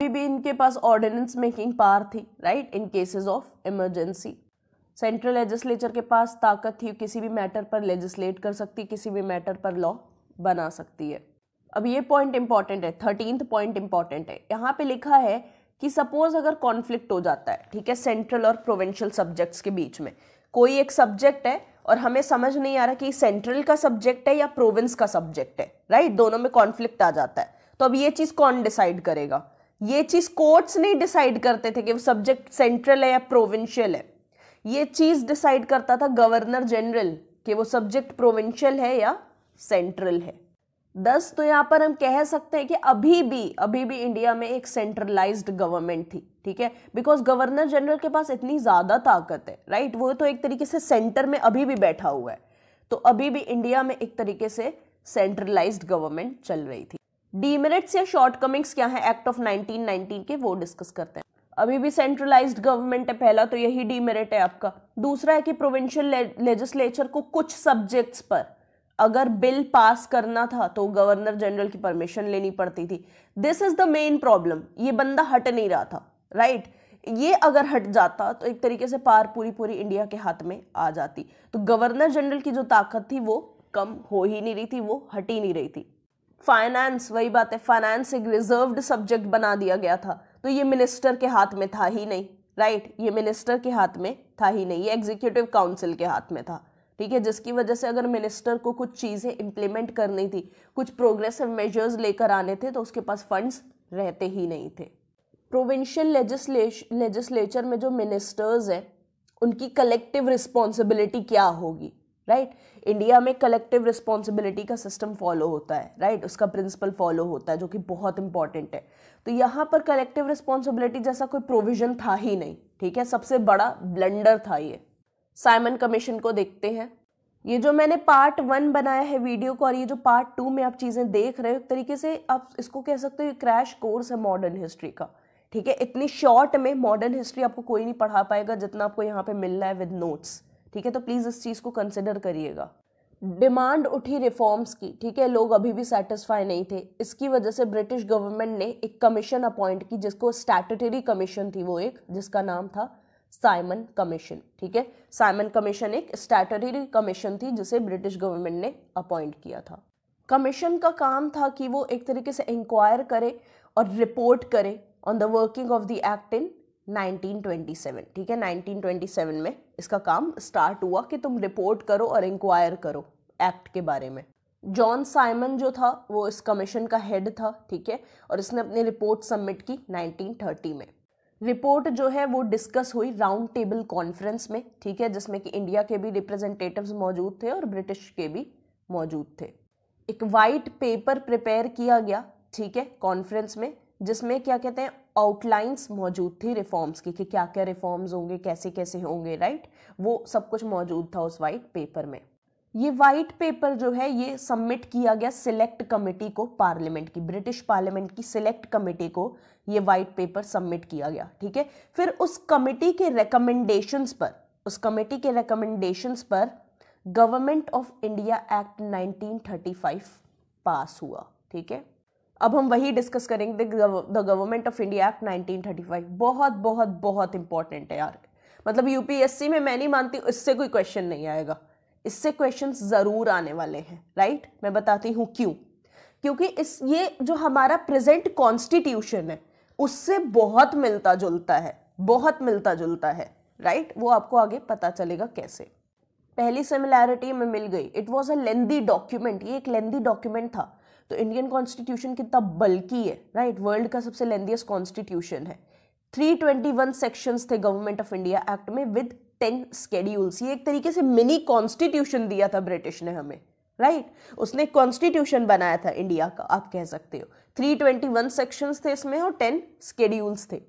S1: अभी भी इनके पास ऑर्डिनेंस मेकिंग पार थी right in cases of emergency central legislature के पास ताकत थी किसी भी मैटर पर लेजिस्लेट कर सकती किसी भी मैटर पर लॉ बना सकती है अब ये पॉइंट इंपॉर्टेंट है थर्टींथ पॉइंट इंपॉर्टेंट है यहाँ पे लिखा है कि सपोज अगर कॉन्फ्लिक्ट हो जाता है ठीक है सेंट्रल और प्रोविंशियल सब्जेक्ट्स के बीच में कोई एक सब्जेक्ट है और हमें समझ नहीं आ रहा कि सेंट्रल का सब्जेक्ट है या प्रोविंस का सब्जेक्ट है राइट दोनों में कॉन्फ्लिक्ट आ जाता है तो अब ये चीज़ कौन डिसाइड करेगा ये चीज़ कोर्ट्स नहीं डिसाइड करते थे कि वो सब्जेक्ट सेंट्रल है या प्रोविंशियल है ये चीज़ डिसाइड करता था गवर्नर जनरल कि वो सब्जेक्ट प्रोविंशियल है या सेंट्रल है दस तो यहाँ पर हम कह सकते हैं कि अभी भी अभी भी इंडिया में एक सेंट्रलाइज्ड गवर्नमेंट थी ठीक है बिकॉज गवर्नर जनरल के पास इतनी ज़्यादा ताकत है राइट वो तो एक तरीके से सेंटर में अभी भी बैठा हुआ है तो अभी भी इंडिया में एक तरीके से सेंट्रलाइज्ड गवर्नमेंट चल रही थी डीमेरिट्स या शॉर्टकमिंग्स क्या है एक्ट ऑफ 1919 के वो डिस्कस करते हैं अभी भी सेंट्रलाइज्ड गवर्नमेंट है पहला तो यही डीमेरिट है आपका दूसरा है कि प्रोविंशियल लेजिस्लेचर को कुछ सब्जेक्ट्स पर अगर बिल पास करना था तो गवर्नर जनरल की परमिशन लेनी पड़ती थी this is the main problem ये बंदा हट नहीं रहा था राइट right? ये अगर हट जाता तो एक तरीके से पार पूरी पूरी इंडिया के हाथ में आ जाती तो गवर्नर जनरल की जो ताकत थी वो कम हो ही नहीं रही थी वो हट ही नहीं रही थी फाइनेंस वही बात है फाइनेंस एक रिजर्व्ड सब्जेक्ट बना दिया गया था तो ये मिनिस्टर के हाथ में था ही नहीं राइट right? ये मिनिस्टर के हाथ में था ही नहीं ये एग्जीक्यूटिव काउंसिल के हाथ में था ठीक है जिसकी वजह से अगर मिनिस्टर को कुछ चीज़ें इम्प्लीमेंट करनी थी कुछ प्रोग्रेसिव मेजर्स लेकर आने थे तो उसके पास फंड्स रहते ही नहीं थे प्रोविंशियल लेजिस्लेचर में जो मिनिस्टर्स हैं उनकी कलेक्टिव रिस्पॉन्सिबिलिटी क्या होगी राइट right? इंडिया में कलेक्टिव रिस्पॉन्सिबिलिटी का सिस्टम फॉलो होता है राइट right? उसका प्रिंसिपल फॉलो होता है जो कि बहुत इंपॉर्टेंट है तो यहाँ पर कलेक्टिव रिस्पॉन्सिबिलिटी जैसा कोई प्रोविजन था ही नहीं ठीक है सबसे बड़ा ब्लंडर था ये साइमन कमीशन को देखते हैं ये जो मैंने पार्ट वन बनाया है वीडियो को और ये जो पार्ट टू में आप चीज़ें देख रहे हो एक तरीके से आप इसको कह सकते हो क्रैश कोर्स है मॉडर्न हिस्ट्री का ठीक है इतनी शॉर्ट में मॉडर्न हिस्ट्री आपको कोई नहीं पढ़ा पाएगा जितना आपको यहाँ पे मिल रहा है विद नोट्स ठीक है तो प्लीज़ इस चीज़ को कंसिडर करिएगा डिमांड उठी रिफॉर्म्स की ठीक है लोग अभी भी सेटिस्फाई नहीं थे इसकी वजह से ब्रिटिश गवर्नमेंट ने एक कमीशन अपॉइंट की जिसको स्टैटरी कमीशन थी वो एक जिसका नाम था साइमन कमीशन ठीक है साइमन कमीशन एक स्टैटरी कमीशन थी जिसे ब्रिटिश गवर्नमेंट ने अपॉइंट किया था कमीशन का काम था कि वो एक तरीके से इंक्वायर करे और रिपोर्ट करे on the working of the act in 1927 ठीक है 1927 में इसका काम स्टार्ट हुआ कि तुम रिपोर्ट करो और इंक्वायर करो एक्ट के बारे में जॉन साइमन जो था वो इस कमीशन का हेड था ठीक है और इसने अपनी रिपोर्ट सबमिट की 1930 में रिपोर्ट जो है वो डिस्कस हुई राउंड टेबल कॉन्फ्रेंस में ठीक है जिसमें कि इंडिया के भी रिप्रेजेंटेटिव्स मौजूद थे और ब्रिटिश के भी मौजूद थे एक वाइट पेपर प्रिपेयर किया गया ठीक है कॉन्फ्रेंस में जिसमें क्या कहते हैं आउटलाइंस मौजूद थी रिफॉर्म्स की कि क्या क्या रिफॉर्म्स होंगे कैसे कैसे होंगे राइट वो सब कुछ मौजूद था उस वाइट पेपर में ये वाइट पेपर जो है ये सबमिट किया गया सिलेक्ट कमेटी को पार्लियामेंट की ब्रिटिश पार्लियामेंट की सिलेक्ट कमेटी को ये वाइट पेपर सबमिट किया गया ठीक है फिर उस कमेटी के रिकमेंडेशंस पर उस कमेटी के रिकमेंडेशंस पर government of India act 1935 pass हुआ ठीक है अब हम वही डिस्कस करेंगे the government of India act nineteen बहुत बहुत बहुत इंपॉर्टेंट है यार मतलब यूपीएससी में मैं नहीं मानती इससे कोई क्वेश्चन नहीं आएगा इससे क्वेश्चन ज़रूर आने वाले हैं राइट मैं बताती हूँ क्यों क्योंकि इस ये जो हमारा प्रेजेंट कॉन्स्टिट्यूशन है उससे बहुत मिलता जुलता है बहुत मिलता जुलता है राइट वो आपको आगे पता चलेगा कैसे पहली सिमिलैरिटी में मिल गई it was a lengthy document ये एक लेंदी डॉक्यूमेंट था तो इंडियन कॉन्स्टिट्यूशन कितना बल्कि है राइट right? वर्ल्ड का सबसे लेंदियस्ट कॉन्स्टिट्यूशन है 321 सेक्शंस थे गवर्नमेंट ऑफ इंडिया एक्ट में विद टेन स्केड्यूल्स ये एक तरीके से मिनी कॉन्स्टिट्यूशन दिया था ब्रिटिश ने हमें राइट right? उसने कॉन्स्टिट्यूशन बनाया था इंडिया का आप कह सकते हो 321 सेक्शंस थे इसमें और टेन स्केड्यूल्स थे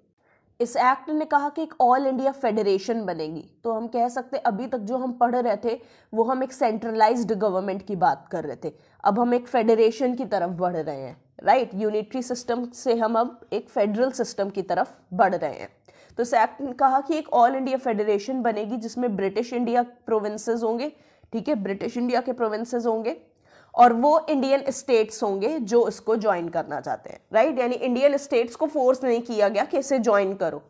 S1: इस एक्ट ने कहा कि एक ऑल इंडिया फेडरेशन बनेगी तो हम कह सकते अभी तक जो हम पढ़ रहे थे वो हम एक सेंट्रलाइज्ड गवर्नमेंट की बात कर रहे थे अब हम एक फेडरेशन की तरफ बढ़ रहे हैं राइट यूनिटरी सिस्टम से हम अब एक फेडरल सिस्टम की तरफ बढ़ रहे हैं तो सैक ने कहा कि एक ऑल इंडिया फेडरेशन बनेगी जिसमें ब्रिटिश इंडिया प्रोविंसेस होंगे ठीक है ब्रिटिश इंडिया के प्रोविंसेस होंगे और वो इंडियन स्टेट्स होंगे जो इसको ज्वाइन करना चाहते हैं राइट यानी इंडियन स्टेट्स को फोर्स नहीं किया गया कि इसे ज्वाइन करो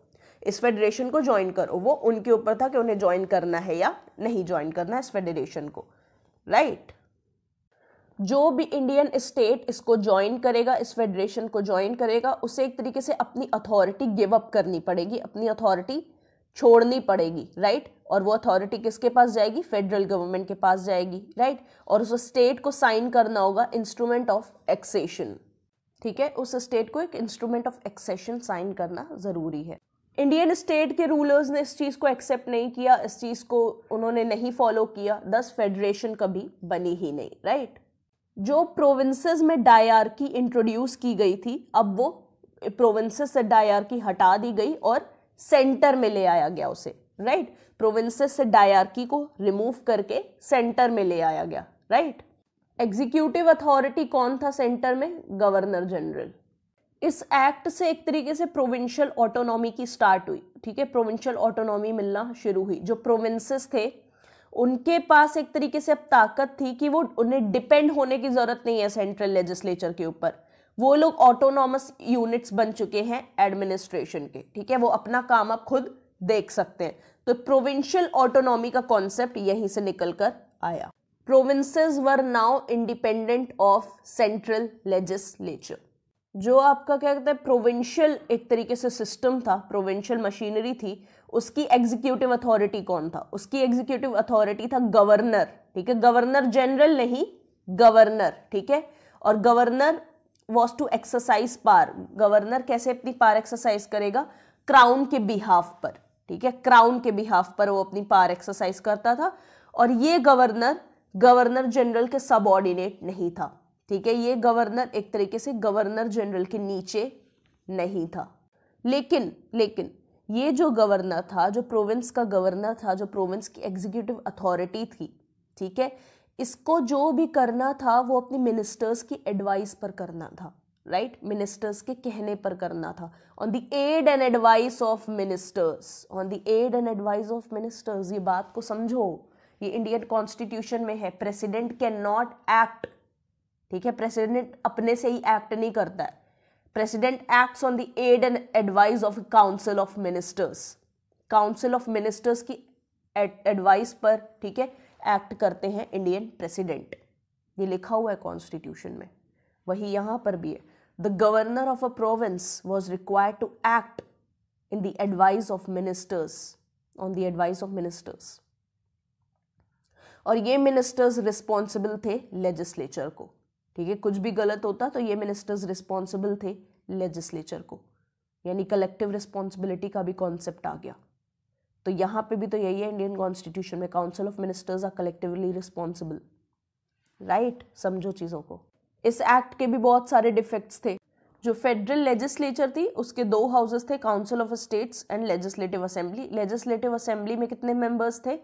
S1: इस फेडरेशन को ज्वाइन करो वो उनके ऊपर था कि उन्हें ज्वाइन करना है या नहीं ज्वाइन करना है इस फेडरेशन को राइट right? जो भी इंडियन स्टेट इसको ज्वाइन करेगा इस फेडरेशन को ज्वाइन करेगा उसे एक तरीके से अपनी अथॉरिटी गिव अप करनी पड़ेगी अपनी अथॉरिटी छोड़नी पड़ेगी राइट और वो अथॉरिटी किसके पास जाएगी फेडरल गवर्नमेंट के पास जाएगी राइट और उस स्टेट को साइन करना होगा इंस्ट्रूमेंट ऑफ एक्सेशन ठीक है उस स्टेट को एक इंस्ट्रूमेंट ऑफ एक्सेशन साइन करना ज़रूरी है इंडियन स्टेट के रूलर्स ने इस चीज़ को एक्सेप्ट नहीं किया इस चीज़ को उन्होंने नहीं फॉलो किया दस फेडरेशन कभी बनी ही नहीं राइट जो प्रोविंसेस में डायरकी इंट्रोड्यूस की गई थी अब वो प्रोविंसेस से डायरकी हटा दी गई और सेंटर में ले आया गया उसे राइट right? प्रोविंसेस से डायरकी को रिमूव करके सेंटर में ले आया गया राइट एग्जीक्यूटिव अथॉरिटी कौन था सेंटर में गवर्नर जनरल इस एक्ट से एक तरीके से प्रोविंशियल ऑटोनॉमी की स्टार्ट हुई ठीक है प्रोविंशियल ऑटोनॉमी मिलना शुरू हुई जो प्रोविंसेस थे उनके पास एक तरीके से अब ताकत थी कि वो उन्हें डिपेंड होने की ज़रूरत नहीं है सेंट्रल लेजिस्लेचर के ऊपर वो लोग ऑटोनॉमस यूनिट्स बन चुके हैं एडमिनिस्ट्रेशन के ठीक है वो अपना काम अब खुद देख सकते हैं तो प्रोविंशियल ऑटोनॉमी का कॉन्सेप्ट यहीं से निकल कर आया provinces were now independent of central legislature जो आपका क्या कहते हैं प्रोविंशियल एक तरीके से सिस्टम था प्रोविंशियल मशीनरी थी उसकी एग्जीक्यूटिव अथॉरिटी कौन था उसकी एग्जीक्यूटिव अथॉरिटी था गवर्नर ठीक है गवर्नर जनरल नहीं गवर्नर ठीक है और governor was to exercise power governor कैसे अपनी पार एक्सरसाइज करेगा क्राउन के बिहाफ पर ठीक है क्राउन के बिहाफ पर वो अपनी पार एक्सरसाइज करता था और ये गवर्नर गवर्नर जनरल के सबऑर्डिनेट नहीं था ठीक है ये गवर्नर एक तरीके से गवर्नर जनरल के नीचे नहीं था लेकिन लेकिन ये जो गवर्नर था जो प्रोविंस का गवर्नर था जो प्रोविंस की एग्जीक्यूटिव अथॉरिटी थी ठीक है इसको जो भी करना था वो अपने मिनिस्टर्स की एडवाइस पर करना था राइट right? मिनिस्टर्स के कहने पर करना था on the aid and advice of ministers on the aid and advice of ministers ये बात को समझो ये इंडियन कॉन्स्टिट्यूशन में है प्रेसिडेंट कैन नॉट एक्ट ठीक है प्रेसिडेंट अपने से ही एक्ट नहीं करता है President acts on the aid and advice of Council of Ministers. Council of Ministers की एडवाइस पर ठीक है एक्ट करते हैं इंडियन प्रेसिडेंट ये लिखा हुआ है कॉन्स्टिट्यूशन में वही यहां पर भी है the governor of a province was required to act in the advice of ministers on the advice of ministers और ये मिनिस्टर्स रिस्पॉन्सिबल थे लेजिस्लेचर को ठीक है कुछ भी गलत होता तो ये मिनिस्टर्स रिस्पॉन्सिबल थे लेजिस्लेचर को यानी कलेक्टिव रिस्पॉन्सिबिलिटी का भी कॉन्सेप्ट आ गया तो यहाँ पे भी तो यही है इंडियन कॉन्स्टिट्यूशन में council of ministers are collectively responsible right समझो चीज़ों को इस एक्ट के भी बहुत सारे डिफेक्ट्स थे जो फेडरल लेजिस्लेचर थी उसके दो हाउसेस थे council of states and legislative assembly legislative assembly में कितने मेंबर्स थे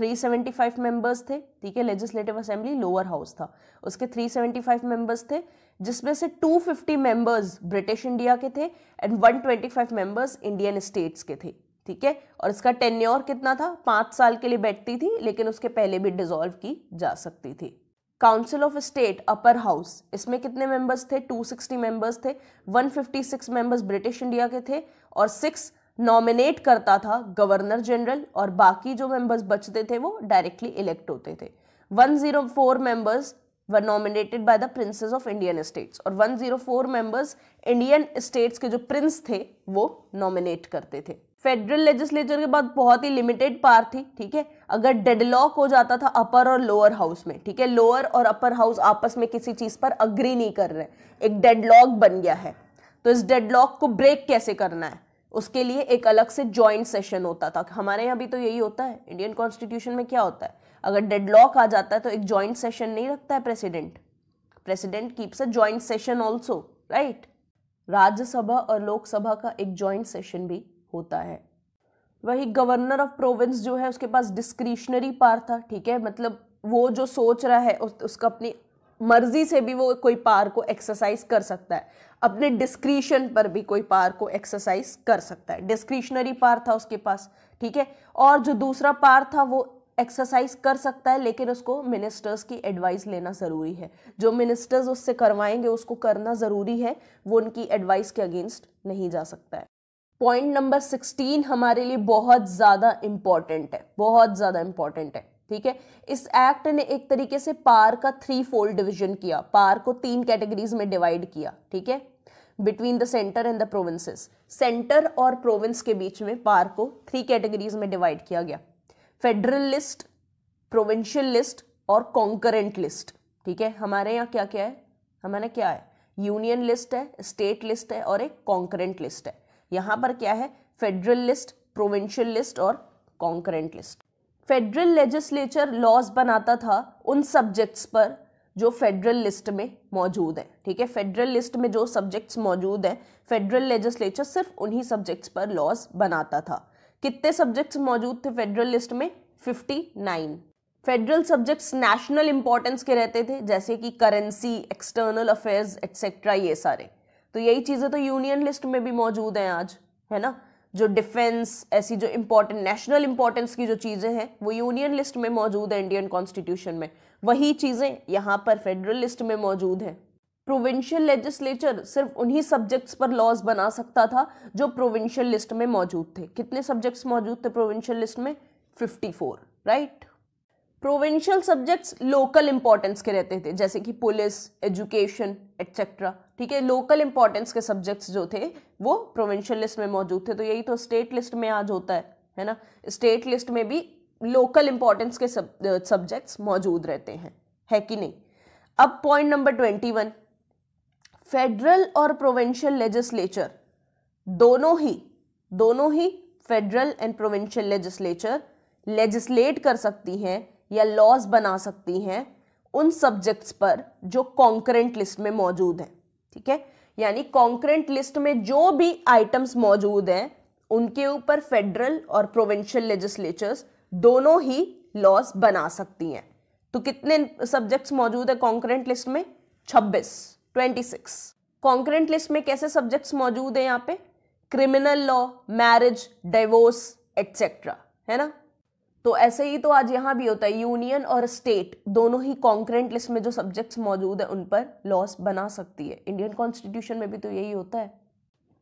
S1: 375 मेंबर्स थे ठीक है लेजिस्लेटिव असेंबली लोअर हाउस था उसके 375 मेंबर्स थे जिसमें से 250 मेंबर्स ब्रिटिश इंडिया के थे एंड 125 मेंबर्स इंडियन स्टेट्स के थे ठीक है और इसका टेन्योर कितना था पाँच साल के लिए बैठती थी लेकिन उसके पहले भी डिजोल्व की जा सकती थी council of state upper house इसमें कितने मेंबर्स थे 260 मेंबर्स थे 156 मेंबर्स ब्रिटिश इंडिया के थे और सिक्स नॉमिनेट करता था गवर्नर जनरल और बाकी जो मेंबर्स बचते थे वो डायरेक्टली इलेक्ट होते थे 104 members were nominated by the princes of Indian states और 104 मेंबर्स इंडियन स्टेट्स के जो प्रिंस थे वो नॉमिनेट करते थे फेडरल लेजिस्लेचर के बाद बहुत ही लिमिटेड पार थी ठीक है अगर डेडलॉक हो जाता था अपर और लोअर हाउस में ठीक है लोअर और अपर हाउस आपस में किसी चीज़ पर अग्री नहीं कर रहे एक डेडलॉक बन गया है तो इस डेडलॉक को ब्रेक कैसे करना है उसके लिए एक अलग से ज्वाइंट सेशन होता था हमारे यहाँ भी तो यही होता है इंडियन कॉन्स्टिट्यूशन में क्या होता है अगर डेडलॉक आ जाता है तो एक ज्वाइंट सेशन नहीं रखता है president president keeps a joint session also right Rajya Sabha और लोकसभा का एक ज्वाइंट सेशन भी होता है वही गवर्नर ऑफ प्रोविंस जो है उसके पास डिस्क्रिशनरी पार था ठीक है मतलब वो जो सोच रहा है उस, उसका अपनी मर्जी से भी वो कोई पार को एक्सरसाइज कर सकता है अपने डिस्क्रिशन पर भी कोई पार को एक्सरसाइज कर सकता है डिस्क्रिशनरी पार था उसके पास ठीक है और जो दूसरा पार था वो एक्सरसाइज कर सकता है लेकिन उसको मिनिस्टर्स की एडवाइस लेना ज़रूरी है जो मिनिस्टर्स उससे करवाएंगे उसको करना ज़रूरी है वो उनकी एडवाइस के अगेंस्ट नहीं जा सकता है पॉइंट नंबर सिक्सटीन हमारे लिए बहुत ज़्यादा इम्पॉर्टेंट है बहुत ज़्यादा इम्पॉर्टेंट है ठीक है इस एक्ट ने एक तरीके से पार का थ्री फोल्ड डिवीजन किया पार को तीन कैटेगरीज में डिवाइड किया ठीक है between the centre and the provinces centre और प्रोविंस के बीच में पार को थ्री कैटेगरीज में डिवाइड किया गया फेडरल लिस्ट प्रोविंशियल लिस्ट और कॉन्करेंट लिस्ट ठीक है हमारे यहाँ क्या क्या है हमारे क्या है यूनियन लिस्ट है स्टेट लिस्ट है और एक कॉन्करेंट लिस्ट है यहाँ पर क्या है फेडरल लिस्ट प्रोविंशियल लिस्ट और concurrent list federal legislature laws बनाता था उन सब्जेक्ट्स पर जो फेडरल लिस्ट में मौजूद है ठीक है फेडरल लिस्ट में जो सब्जेक्ट्स मौजूद हैं फेडरल लेजिस्लेचर सिर्फ उन्हीं सब्जेक्ट्स पर लॉज बनाता था कितने सब्जेक्ट्स मौजूद थे फेडरल लिस्ट में 59 फेडरल सब्जेक्ट्स नेशनल इंपॉर्टेंस के रहते थे जैसे कि करेंसी एक्सटर्नल अफेयर्स एक्सेट्रा ये सारे तो यही चीज़ें तो यूनियन लिस्ट में भी मौजूद हैं आज है ना जो डिफेंस ऐसी जो इम्पोर्टेंट नेशनल इंपॉर्टेंस की जो चीज़ें हैं वो यूनियन लिस्ट में मौजूद है इंडियन कॉन्स्टिट्यूशन में वही चीज़ें यहाँ पर फेडरल लिस्ट में मौजूद हैं प्रोविंशियल लेजिस्लेचर सिर्फ उन्हीं सब्जेक्ट्स पर लॉज बना सकता था जो प्रोविंशियल लिस्ट में मौजूद थे कितने सब्जेक्ट्स मौजूद थे प्रोविंशियल लिस्ट में 54 right provincial subjects local importance के रहते थे जैसे कि पुलिस एजुकेशन एक्सेट्रा ठीक है लोकल इंपॉर्टेंस के सब्जेक्ट्स जो थे वो प्रोविंशियल लिस्ट में मौजूद थे तो यही तो स्टेट लिस्ट में आज होता है है ना स्टेट लिस्ट में भी लोकल इंपॉर्टेंस के सब सब्जेक्ट्स मौजूद रहते हैं है कि नहीं अब point number twenty one federal और प्रोविंशियल लेजिस्लेचर दोनों ही दोनों ही federal and provincial legislature legislate कर सकती हैं या लॉज बना सकती हैं उन सब्जेक्ट्स पर जो कॉन्करेंट लिस्ट में मौजूद हैं ठीक है यानी कॉन्करेंट लिस्ट में जो भी आइटम्स मौजूद हैं उनके ऊपर फेडरल और प्रोविंशियल लेजिस्लेचर्स दोनों ही लॉज बना सकती हैं तो कितने सब्जेक्ट्स मौजूद है कॉन्करेंट लिस्ट में 26, 26. कॉन्करेंट लिस्ट में कैसे सब्जेक्ट्स मौजूद हैं यहाँ पे criminal law marriage divorce etcetera है ना तो ऐसे ही तो आज यहाँ भी होता है यूनियन और स्टेट दोनों ही कॉन्क्रेंट लिस्ट में जो सब्जेक्ट्स मौजूद है उन पर लॉस बना सकती है इंडियन कॉन्स्टिट्यूशन में भी तो यही होता है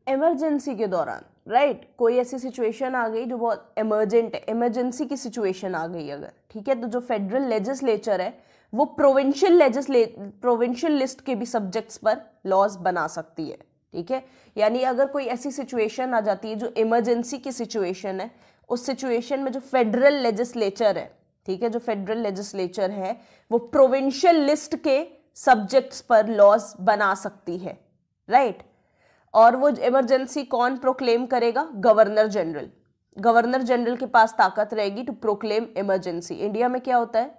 S1: इमरजेंसी के दौरान राइट right? कोई ऐसी सिचुएशन आ गई जो बहुत इमरजेंट है इमरजेंसी की सिचुएशन आ गई अगर ठीक है तो जो फेडरल लेजिस्लेचर है वो प्रोविंशियल लेजिस्ले प्रोविंशियल लिस्ट के भी सब्जेक्ट्स पर लॉज बना सकती है ठीक है यानी अगर कोई ऐसी सिचुएशन आ जाती है जो इमरजेंसी की सिचुएशन है उस सिचुएशन में जो फेडरल लेजिस्लेचर है ठीक है जो फेडरल लेजिस्लेचर है वो प्रोविंशियल लिस्ट के सब्जेक्ट्स पर लॉज बना सकती है राइट और वो इमरजेंसी कौन प्रोक्लेम करेगा गवर्नर जनरल गवर्नर जनरल के पास ताकत रहेगी टू प्रोक्लेम इमरजेंसी इंडिया में क्या होता है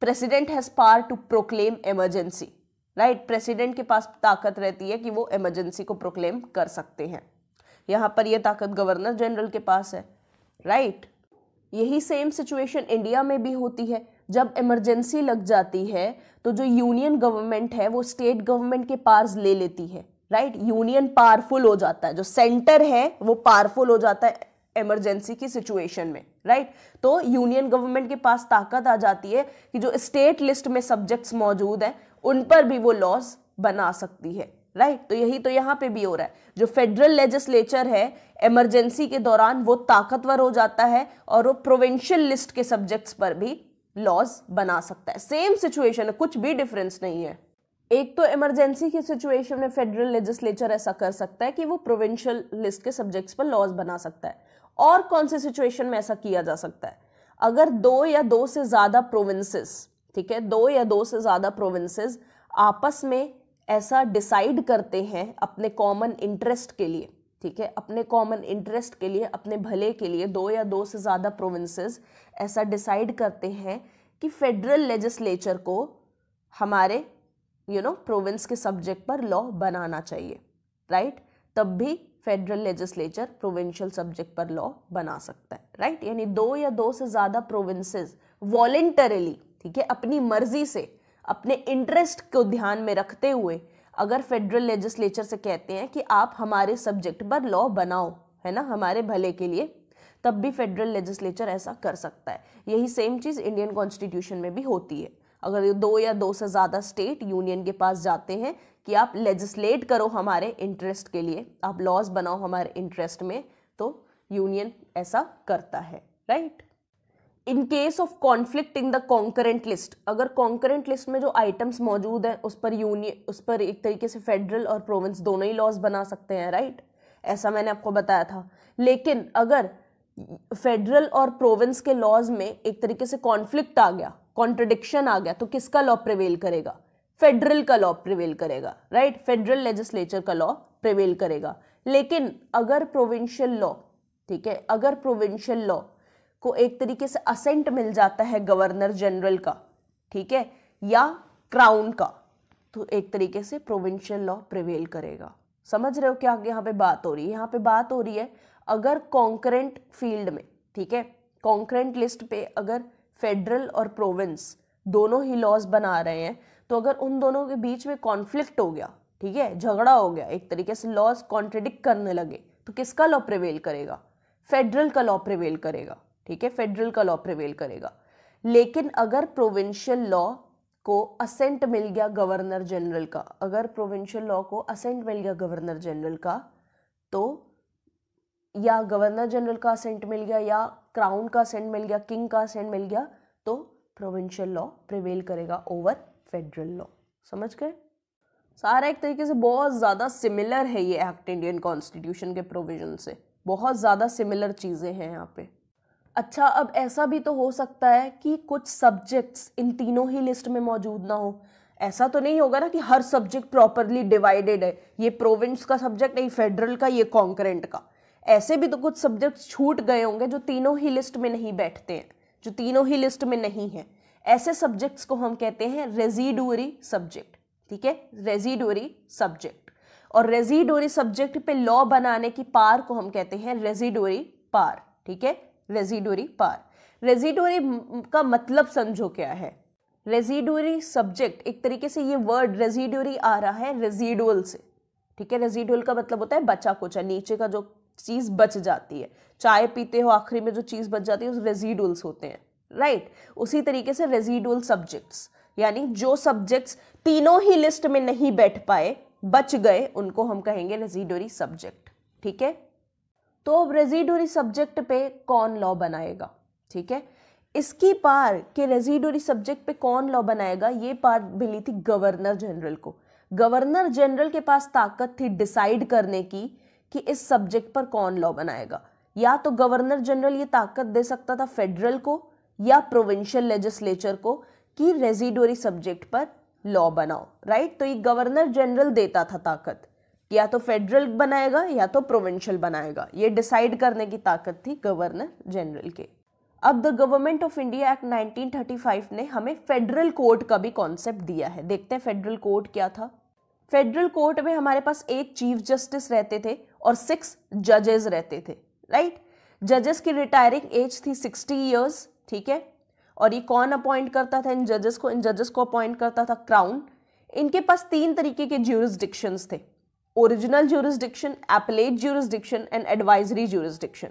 S1: president has power to proclaim emergency right president के पास ताकत रहती है कि वो इमरजेंसी को प्रोक्लेम कर सकते हैं यहाँ पर यह ताकत गवर्नर जनरल के पास है राइट right? यही सेम सिचुएशन इंडिया में भी होती है जब इमरजेंसी लग जाती है तो जो यूनियन गवर्नमेंट है वो स्टेट गवर्नमेंट के पार्स ले लेती है राइट यूनियन पावरफुल हो जाता है जो सेंटर है वो पावरफुल हो जाता है इमरजेंसी की सिचुएशन में राइट right? तो यूनियन गवर्नमेंट के पास ताकत आ जाती है कि जो स्टेट लिस्ट में सब्जेक्ट्स मौजूद हैं उन पर भी वो लॉज बना सकती है राइट right? तो यही तो यहाँ पे भी हो रहा है जो फेडरल लेजिस्लेचर है इमरजेंसी के दौरान वो ताकतवर हो जाता है और वो प्रोविंशियल लिस्ट के सब्जेक्ट्स पर भी लॉज बना सकता है सेम सिचुएशन है कुछ भी डिफरेंस नहीं है एक तो इमरजेंसी की सिचुएशन में फेडरल लेजिस्लेचर ऐसा कर सकता है कि वो प्रोविंशियल लिस्ट के सब्जेक्ट्स पर लॉज बना सकता है और कौन से सिचुएशन में ऐसा किया जा सकता है अगर दो या दो से ज़्यादा प्रोविंसेस ठीक है दो या दो से ज़्यादा प्रोविंसेस आपस में ऐसा डिसाइड करते हैं अपने कॉमन इंटरेस्ट के लिए ठीक है अपने कॉमन इंटरेस्ट के लिए अपने भले के लिए दो या दो से ज़्यादा प्रोविंसेस ऐसा डिसाइड करते हैं कि फेडरल लेजिस्लेचर को हमारे यू नो प्रोविंस के सब्जेक्ट पर लॉ बनाना चाहिए राइट तब भी फेडरल लेजिस्लेचर प्रोविंशियल सब्जेक्ट पर लॉ बना सकता है राइट यानी दो या दो से ज़्यादा प्रोविंसेस वॉलेंटरली ठीक है अपनी मर्जी से अपने इंटरेस्ट को ध्यान में रखते हुए अगर फेडरल लेजिस्लेचर से कहते हैं कि आप हमारे सब्जेक्ट पर लॉ बनाओ है ना हमारे भले के लिए तब भी फेडरल लेजिस्लेचर ऐसा कर सकता है यही सेम चीज़ इंडियन कॉन्स्टिट्यूशन में भी होती है अगर दो या दो से ज़्यादा स्टेट यूनियन के पास जाते हैं कि आप लेजिस्लेट करो हमारे इंटरेस्ट के लिए आप लॉज बनाओ हमारे इंटरेस्ट में तो यूनियन ऐसा करता है right in case of conflict in the concurrent list अगर कॉन्करेंट लिस्ट में जो आइटम्स मौजूद हैं उस पर यूनियन उस पर एक तरीके से फेडरल और प्रोविंस दोनों ही लॉज बना सकते हैं राइट ऐसा मैंने आपको बताया था लेकिन अगर फेडरल और प्रोविंस के लॉज में एक तरीके से कॉन्फ्लिक्ट आ गया कॉन्ट्रडिक्शन आ गया तो किसका लॉ प्रिवेल करेगा फेडरल का लॉ प्रिवेल करेगा राइट फेडरल लेजिस्लेचर का लॉ प्रिवेल करेगा लेकिन अगर प्रोविंशियल लॉ ठीक है अगर प्रोविंशियल लॉ को एक तरीके से असेंट मिल जाता है गवर्नर जनरल का ठीक है या क्राउन का तो एक तरीके से प्रोविंशियल लॉ प्रिवेल करेगा समझ रहे हो क्या यहाँ पे बात हो रही है यहाँ पे बात हो रही है अगर कॉन्करेंट फील्ड में ठीक है कॉन्करेंट लिस्ट पे अगर फेडरल और प्रोविंस दोनों ही लॉज बना रहे हैं तो अगर उन दोनों के बीच में कॉन्फ्लिक्ट हो गया ठीक है झगड़ा हो गया एक तरीके से लॉज कॉन्ट्रेडिक्ट करने लगे तो किसका लॉ प्रिवेल करेगा फेडरल का लॉ प्रिवेल करेगा ठीक है फेडरल का लॉ प्रिवेल करेगा लेकिन अगर प्रोविंशियल लॉ को असेंट मिल गया गवर्नर जनरल का अगर प्रोविंशियल लॉ को असेंट मिल गया गवर्नर जनरल का तो या गवर्नर जनरल का असेंट मिल गया या क्राउन का असेंट मिल गया किंग का असेंट मिल गया तो प्रोविंशियल लॉ प्रिवेल करेगा ओवर फेडरल लॉ समझ गए सारा एक तरीके से बहुत ज़्यादा सिमिलर है ये एक्ट इंडियन कॉन्स्टिट्यूशन के प्रोविजन से बहुत ज़्यादा सिमिलर चीज़ें हैं यहाँ पे अच्छा अब ऐसा भी तो हो सकता है कि कुछ सब्जेक्ट्स इन तीनों ही लिस्ट में मौजूद ना हो ऐसा तो नहीं होगा ना कि हर सब्जेक्ट प्रॉपरली डिवाइडेड है ये प्रोविंस का सब्जेक्ट नहीं फेडरल का ये कॉन्करेंट का ऐसे भी तो कुछ सब्जेक्ट छूट गए होंगे जो तीनों ही लिस्ट में नहीं बैठते हैं जो तीनों ही लिस्ट में नहीं है ऐसे सब्जेक्ट्स को हम कहते हैं रेजीडोरी सब्जेक्ट ठीक है रेजीडोरी सब्जेक्ट और रेजीडोरी सब्जेक्ट पे लॉ बनाने की पार को हम कहते हैं रेजिडोरी पार ठीक है रेजिडोरी पार रेजिडोरी का मतलब समझो क्या है रेजिडोरी सब्जेक्ट एक तरीके से ये वर्ड रेजिडोरी आ रहा है रेजिडोल से ठीक है रेजिडोल का मतलब होता है बचा कोचा नीचे का जो चीज़ बच जाती है चाय पीते हो आखिरी में जो चीज़ बच जाती है उस रेजिडोल्स होते हैं राइट उसी तरीके से रेजिडोल सब्जेक्ट्स यानी जो सब्जेक्ट्स तीनों ही लिस्ट में नहीं बैठ पाए बच गए उनको हम कहेंगे रेजिडोरी सब्जेक्ट ठीक है तो अब रेजिडोरी सब्जेक्ट पे कौन लॉ बनाएगा ठीक है इसकी पार के रेजिडोरी सब्जेक्ट पे कौन लॉ बनाएगा ये पार मिली थी गवर्नर जनरल को गवर्नर जनरल के पास ताकत थी डिसाइड करने की कि इस सब्जेक्ट पर कौन लॉ बनाएगा या तो गवर्नर जनरल ये ताकत दे सकता था फेडरल को या प्रोविंशियल लेजिस्लेचर को कि रेजिडोरी सब्जेक्ट पर लॉ बनाओ राइट तो ये गवर्नर जनरल देता था ताकत या तो फेडरल बनाएगा या तो प्रोविंशियल बनाएगा ये डिसाइड करने की ताकत थी गवर्नर जनरल के अब the government of India act 1935 ने हमें फेडरल कोर्ट का भी कॉन्सेप्ट दिया है देखते हैं फेडरल कोर्ट क्या था फेडरल कोर्ट में हमारे पास एक चीफ जस्टिस रहते थे और सिक्स जजेस रहते थे राइट जजेस की रिटायरिंग एज थी सिक्सटी ईयर्स ठीक है और ये कौन अपॉइंट करता था इन जजेस को इन जजेस को अपॉइंट करता था क्राउन इनके पास तीन तरीके के ज्यूरिस्डिक्शंस थे original jurisdiction appellate jurisdiction and advisory jurisdiction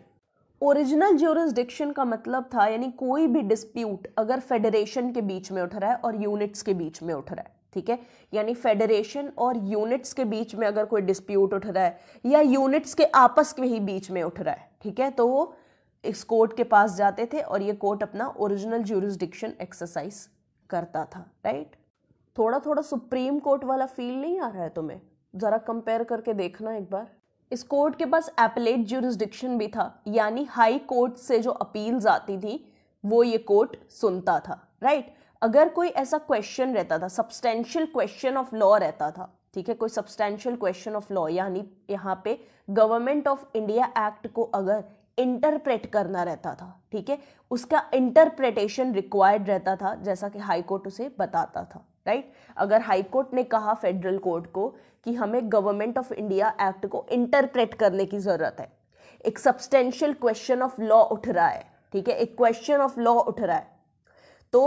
S1: original jurisdiction का मतलब था यानी कोई भी डिस्प्यूट अगर फेडरेशन के बीच में उठ रहा है और यूनिट्स के बीच में उठ रहा है ठीक है यानी फेडरेशन और यूनिट्स के बीच में अगर कोई डिस्प्यूट उठ रहा है या यूनिट्स के आपस के ही बीच में उठ रहा है ठीक है तो वो इस कोर्ट के पास जाते थे और ये कोर्ट अपना ओरिजिनल ज्यूरिसडिक्शन एक्सरसाइज करता था राइट थोड़ा थोड़ा सुप्रीम कोर्ट वाला फील नहीं आ रहा है तुम्हें ज़रा कंपेयर करके देखना एक बार इस कोर्ट के पास एपलेट ज्यूरिस्डिक्शन भी था यानी हाई कोर्ट से जो अपील्स आती थी वो ये कोर्ट सुनता था राइट right? अगर कोई ऐसा क्वेश्चन रहता था सब्सटेंशियल क्वेश्चन ऑफ लॉ रहता था ठीक है कोई सब्सटेंशियल क्वेश्चन ऑफ लॉ यानी यहाँ पे गवर्नमेंट ऑफ इंडिया एक्ट को अगर इंटरप्रेट करना रहता था ठीक है उसका इंटरप्रेटेशन रिक्वायर्ड रहता था जैसा कि हाई कोर्ट उसे बताता था राइट right? अगर हाई कोर्ट ने कहा फेडरल कोर्ट को कि हमें गवर्नमेंट ऑफ इंडिया एक्ट को इंटरप्रेट करने की ज़रूरत है एक सब्सटेंशियल क्वेश्चन ऑफ लॉ उठ रहा है ठीक है एक क्वेश्चन ऑफ लॉ उठ रहा है तो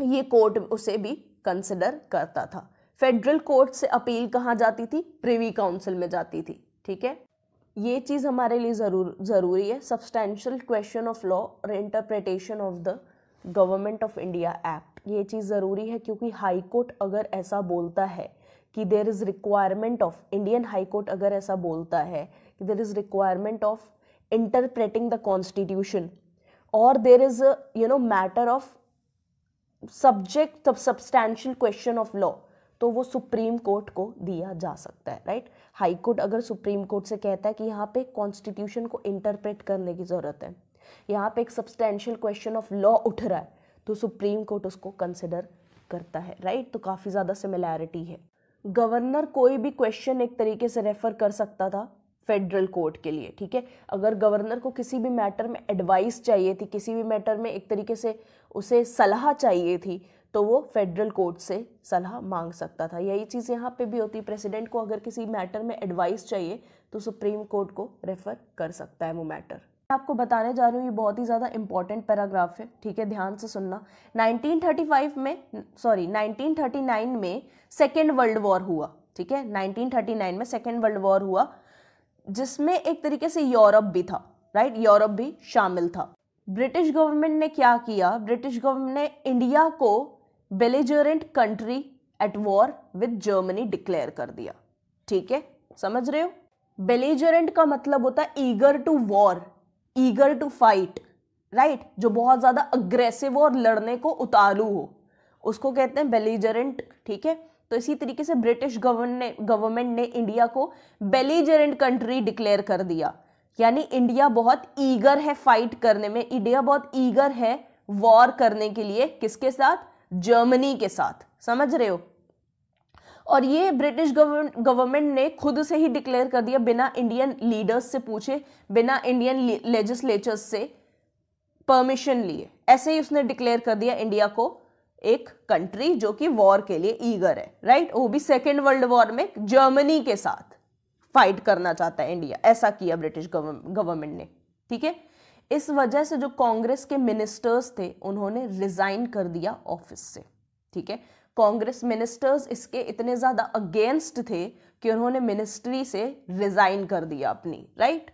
S1: ये कोर्ट उसे भी कंसिडर करता था फेडरल कोर्ट से अपील कहाँ जाती थी प्रिवी काउंसिल में जाती थी ठीक है ये चीज़ हमारे लिए ज़रूर ज़रूरी है सब्सटेंशियल क्वेश्चन ऑफ लॉ और interpretation of the government of India act ये चीज़ ज़रूरी है क्योंकि हाई कोर्ट अगर ऐसा बोलता है कि there is requirement of Indian high court अगर ऐसा बोलता है कि there is requirement of interpreting the constitution और there is you know matter of subject substantial question of law तो वो सुप्रीम कोर्ट को दिया जा सकता है राइट हाई कोर्ट अगर सुप्रीम कोर्ट से कहता है कि यहाँ पे कॉन्स्टिट्यूशन को इंटरप्रेट करने की ज़रूरत है यहाँ पे एक सब्सटैंशियल क्वेश्चन ऑफ लॉ उठ रहा है तो सुप्रीम कोर्ट उसको कंसिडर करता है राइट तो काफ़ी ज़्यादा सिमिलैरिटी है गवर्नर कोई भी क्वेश्चन एक तरीके से रेफ़र कर सकता था फेडरल कोर्ट के लिए ठीक है अगर गवर्नर को किसी भी मैटर में एडवाइस चाहिए थी किसी भी मैटर में एक तरीके से उसे सलाह चाहिए थी तो वो फेडरल कोर्ट से सलाह मांग सकता था यही चीज़ यहाँ पे भी होती है प्रेसिडेंट को अगर किसी मैटर में एडवाइस चाहिए तो सुप्रीम कोर्ट को रेफ़र कर सकता है वो मैटर आपको बताने जा रही हूँ ये बहुत ही ज़्यादा इंपॉर्टेंट पैराग्राफ है ठीक है ध्यान से सुनना 1935 में सॉरी 1939 में सेकेंड वर्ल्ड वॉर हुआ ठीक है 1939 में सेकेंड वर्ल्ड वॉर हुआ जिसमें एक तरीके से यूरोप भी था राइट यूरोप भी शामिल था ब्रिटिश गवर्नमेंट ने क्या किया ब्रिटिश गवर्नमेंट ने इंडिया को belligerent country at war with Germany declare कर दिया ठीक है समझ रहे हो बेलिजरेंट का मतलब होता है eager to war eager to fight right जो बहुत ज़्यादा अग्रेसिव हो और लड़ने को उतारू हो उसको कहते हैं बेलीजरेंट ठीक है तो इसी तरीके से ब्रिटिश गवर्नमेंट ने इंडिया को बेलीजरेंट कंट्री डिक्लेयर कर दिया यानी इंडिया बहुत ईगर है फाइट करने में इंडिया बहुत ईगर है वॉर करने के लिए किसके साथ जर्मनी के साथ समझ रहे हो और ये ब्रिटिश गवर्नमेंट ने खुद से ही डिक्लेयर कर दिया बिना इंडियन लीडर्स से पूछे बिना इंडियन लेजिस्लेचर्स से परमिशन लिए ऐसे ही उसने डिक्लेयर कर दिया इंडिया को एक कंट्री जो कि वॉर के लिए ईगर है राइट वो भी सेकेंड वर्ल्ड वॉर में जर्मनी के साथ फाइट करना चाहता है इंडिया ऐसा किया ब्रिटिश गवर्नमेंट ने ठीक है इस वजह से जो कांग्रेस के मिनिस्टर्स थे उन्होंने रिजाइन कर दिया ऑफिस से ठीक है कांग्रेस मिनिस्टर्स इसके इतने ज़्यादा अगेंस्ट थे कि उन्होंने मिनिस्ट्री से रिज़ाइन कर दिया अपनी राइट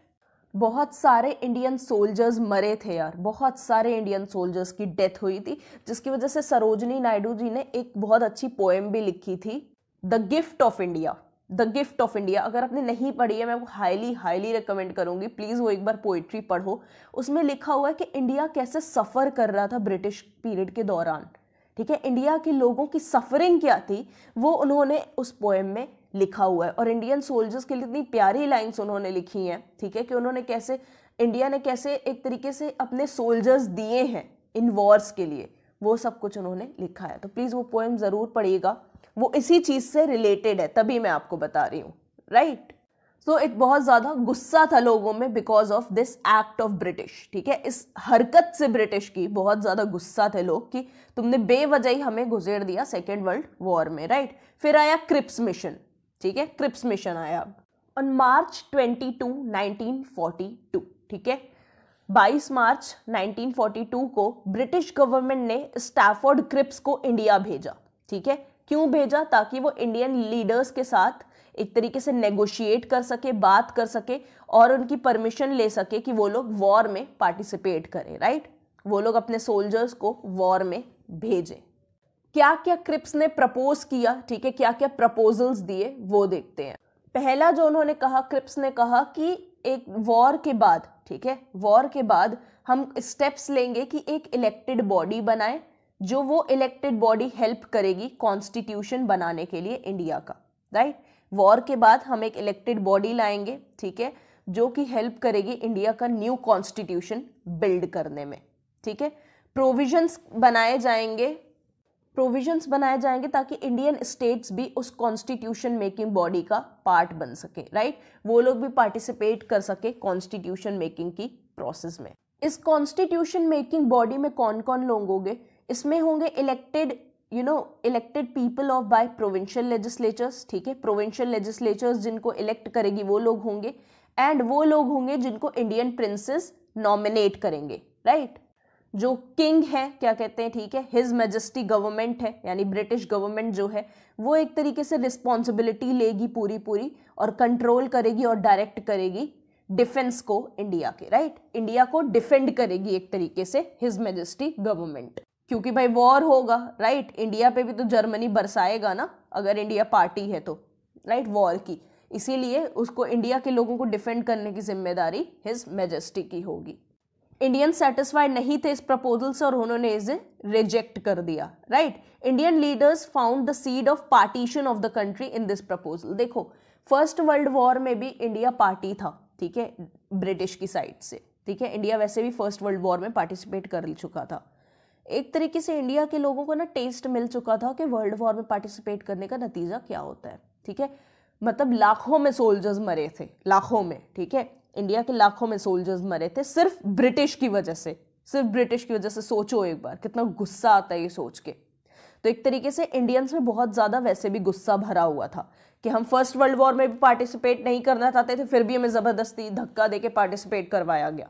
S1: बहुत सारे इंडियन सोल्जर्स मरे थे यार बहुत सारे इंडियन सोल्जर्स की डेथ हुई थी जिसकी वजह से सरोजनी नायडू जी ने एक बहुत अच्छी पोएम भी लिखी थी the gift of India the gift of India अगर आपने नहीं पढ़ी है मैं वो हाईली हाईली रिकमेंड करूँगी प्लीज़ वो एक बार पोइट्री पढ़ो उसमें लिखा हुआ है कि इंडिया कैसे सफ़र कर रहा था ब्रिटिश पीरियड के दौरान ठीक है इंडिया के लोगों की सफरिंग क्या थी वो उन्होंने उस पोएम में लिखा हुआ है और इंडियन सोल्जर्स के लिए इतनी प्यारी लाइंस उन्होंने लिखी हैं ठीक है कि उन्होंने कैसे इंडिया ने कैसे एक तरीके से अपने सोल्जर्स दिए हैं इन वॉर्स के लिए वो सब कुछ उन्होंने लिखा है तो प्लीज़ वो पोएम ज़रूर पढ़िएगा वो इसी चीज़ से रिलेटेड है तभी मैं आपको बता रही हूँ राइट सो एक बहुत ज़्यादा गुस्सा था लोगों में because of this act of British ठीक है इस हरकत से ब्रिटिश की बहुत ज़्यादा गुस्सा थे लोग कि तुमने बेवजह ही हमें गुजेर दिया सेकेंड वर्ल्ड वॉर में राइट फिर आया क्रिप्स मिशन ठीक है क्रिप्स मिशन आया on March twenty two nineteen forty two ठीक है 22 मार्च 1942 को ब्रिटिश गवर्नमेंट ने स्टैफोर्ड क्रिप्स को इंडिया भेजा ठीक है क्यों भेजा ताकि वो इंडियन लीडर्स के साथ एक तरीके से नेगोशिएट कर सके बात कर सके और उनकी परमिशन ले सके कि वो लोग वॉर में पार्टिसिपेट करें राइट वो लोग अपने सोल्जर्स को वॉर में भेजें क्या क्या क्रिप्स ने प्रपोज किया ठीक है क्या क्या प्रपोजल्स दिए वो देखते हैं पहला जो उन्होंने कहा क्रिप्स ने कहा कि एक वॉर के बाद ठीक है वॉर के बाद हम स्टेप्स लेंगे कि एक इलेक्टेड बॉडी बनाए जो वो इलेक्टेड बॉडी हेल्प करेगी कॉन्स्टिट्यूशन बनाने के लिए इंडिया का राइट वॉर के बाद हम एक इलेक्टेड बॉडी लाएंगे ठीक है जो कि हेल्प करेगी इंडिया का न्यू कॉन्स्टिट्यूशन बिल्ड करने में ठीक है प्रोविजंस बनाए जाएंगे प्रोविजंस बनाए जाएंगे ताकि इंडियन स्टेट्स भी उस कॉन्स्टिट्यूशन मेकिंग बॉडी का पार्ट बन सके राइट वो लोग भी पार्टिसिपेट कर सके कॉन्स्टिट्यूशन मेकिंग की प्रोसेस में इस कॉन्स्टिट्यूशन मेकिंग बॉडी में कौन कौन लोग होंगे इसमें होंगे elected you know elected people of by provincial legislatures ठीक है प्रोविंशियल लेजिस्लेचर्स जिनको इलेक्ट करेगी वो लोग होंगे एंड वो लोग होंगे जिनको इंडियन प्रिंसेस नॉमिनेट करेंगे राइट right? जो किंग है क्या कहते हैं ठीक है हिज मेजेस्टी गवर्नमेंट है यानी ब्रिटिश गवर्नमेंट जो है वो एक तरीके से रिस्पॉन्सिबिलिटी लेगी पूरी पूरी और कंट्रोल करेगी और डायरेक्ट करेगी डिफेंस को इंडिया के राइट इंडिया को डिफेंड करेगी एक तरीके से हिज मेजेस्टी गवर्नमेंट क्योंकि भाई वॉर होगा राइट इंडिया पे भी तो जर्मनी बरसाएगा ना अगर इंडिया पार्टी है तो राइट वॉर की इसीलिए उसको इंडिया के लोगों को डिफेंड करने की जिम्मेदारी हिज मेजेस्टी की होगी इंडियन सेटिस्फाइड नहीं थे इस प्रपोजल से और उन्होंने इसे रिजेक्ट कर दिया right Indian leaders found the seed of partition of the country in this proposal देखो फर्स्ट वर्ल्ड वॉर में भी इंडिया पार्टी था ठीक है ब्रिटिश की साइड से ठीक है इंडिया वैसे भी फर्स्ट वर्ल्ड वॉर में पार्टिसिपेट कर चुका था एक तरीके से इंडिया के लोगों को ना टेस्ट मिल चुका था कि वर्ल्ड वॉर में पार्टिसिपेट करने का नतीजा क्या होता है ठीक है मतलब लाखों में सोल्जर्स मरे थे लाखों में ठीक है इंडिया के लाखों में सोल्जर्स मरे थे सिर्फ ब्रिटिश की वजह से सिर्फ ब्रिटिश की वजह से सोचो एक बार कितना गुस्सा आता है ये सोच के तो एक तरीके से इंडियंस में बहुत ज़्यादा वैसे भी गुस्सा भरा हुआ था कि हम फर्स्ट वर्ल्ड वॉर में भी पार्टिसिपेट नहीं करना चाहते थे फिर भी हमें ज़बरदस्ती धक्का दे के पार्टिसिपेट करवाया गया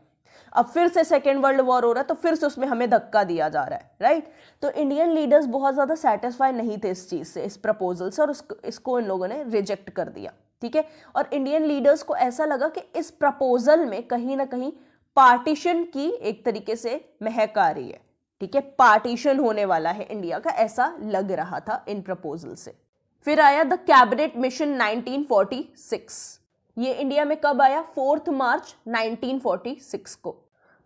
S1: अब फिर से सेकेंड वर्ल्ड वॉर हो रहा है तो फिर से उसमें हमें धक्का दिया जा रहा है राइट तो इंडियन लीडर्स बहुत ज़्यादा सेटिस्फाई नहीं थे इस चीज़ से इस प्रपोजल से और उसको इसको इन लोगों ने रिजेक्ट कर दिया ठीक है और इंडियन लीडर्स को ऐसा लगा कि इस प्रपोजल में कहीं ना कहीं पार्टीशन की एक तरीके से महक आ रही है ठीक है पार्टीशन होने वाला है इंडिया का ऐसा लग रहा था इन प्रपोजल से फिर आया द कैबिनेट मिशन 1946 ये इंडिया में कब आया फोर्थ मार्च 1946 को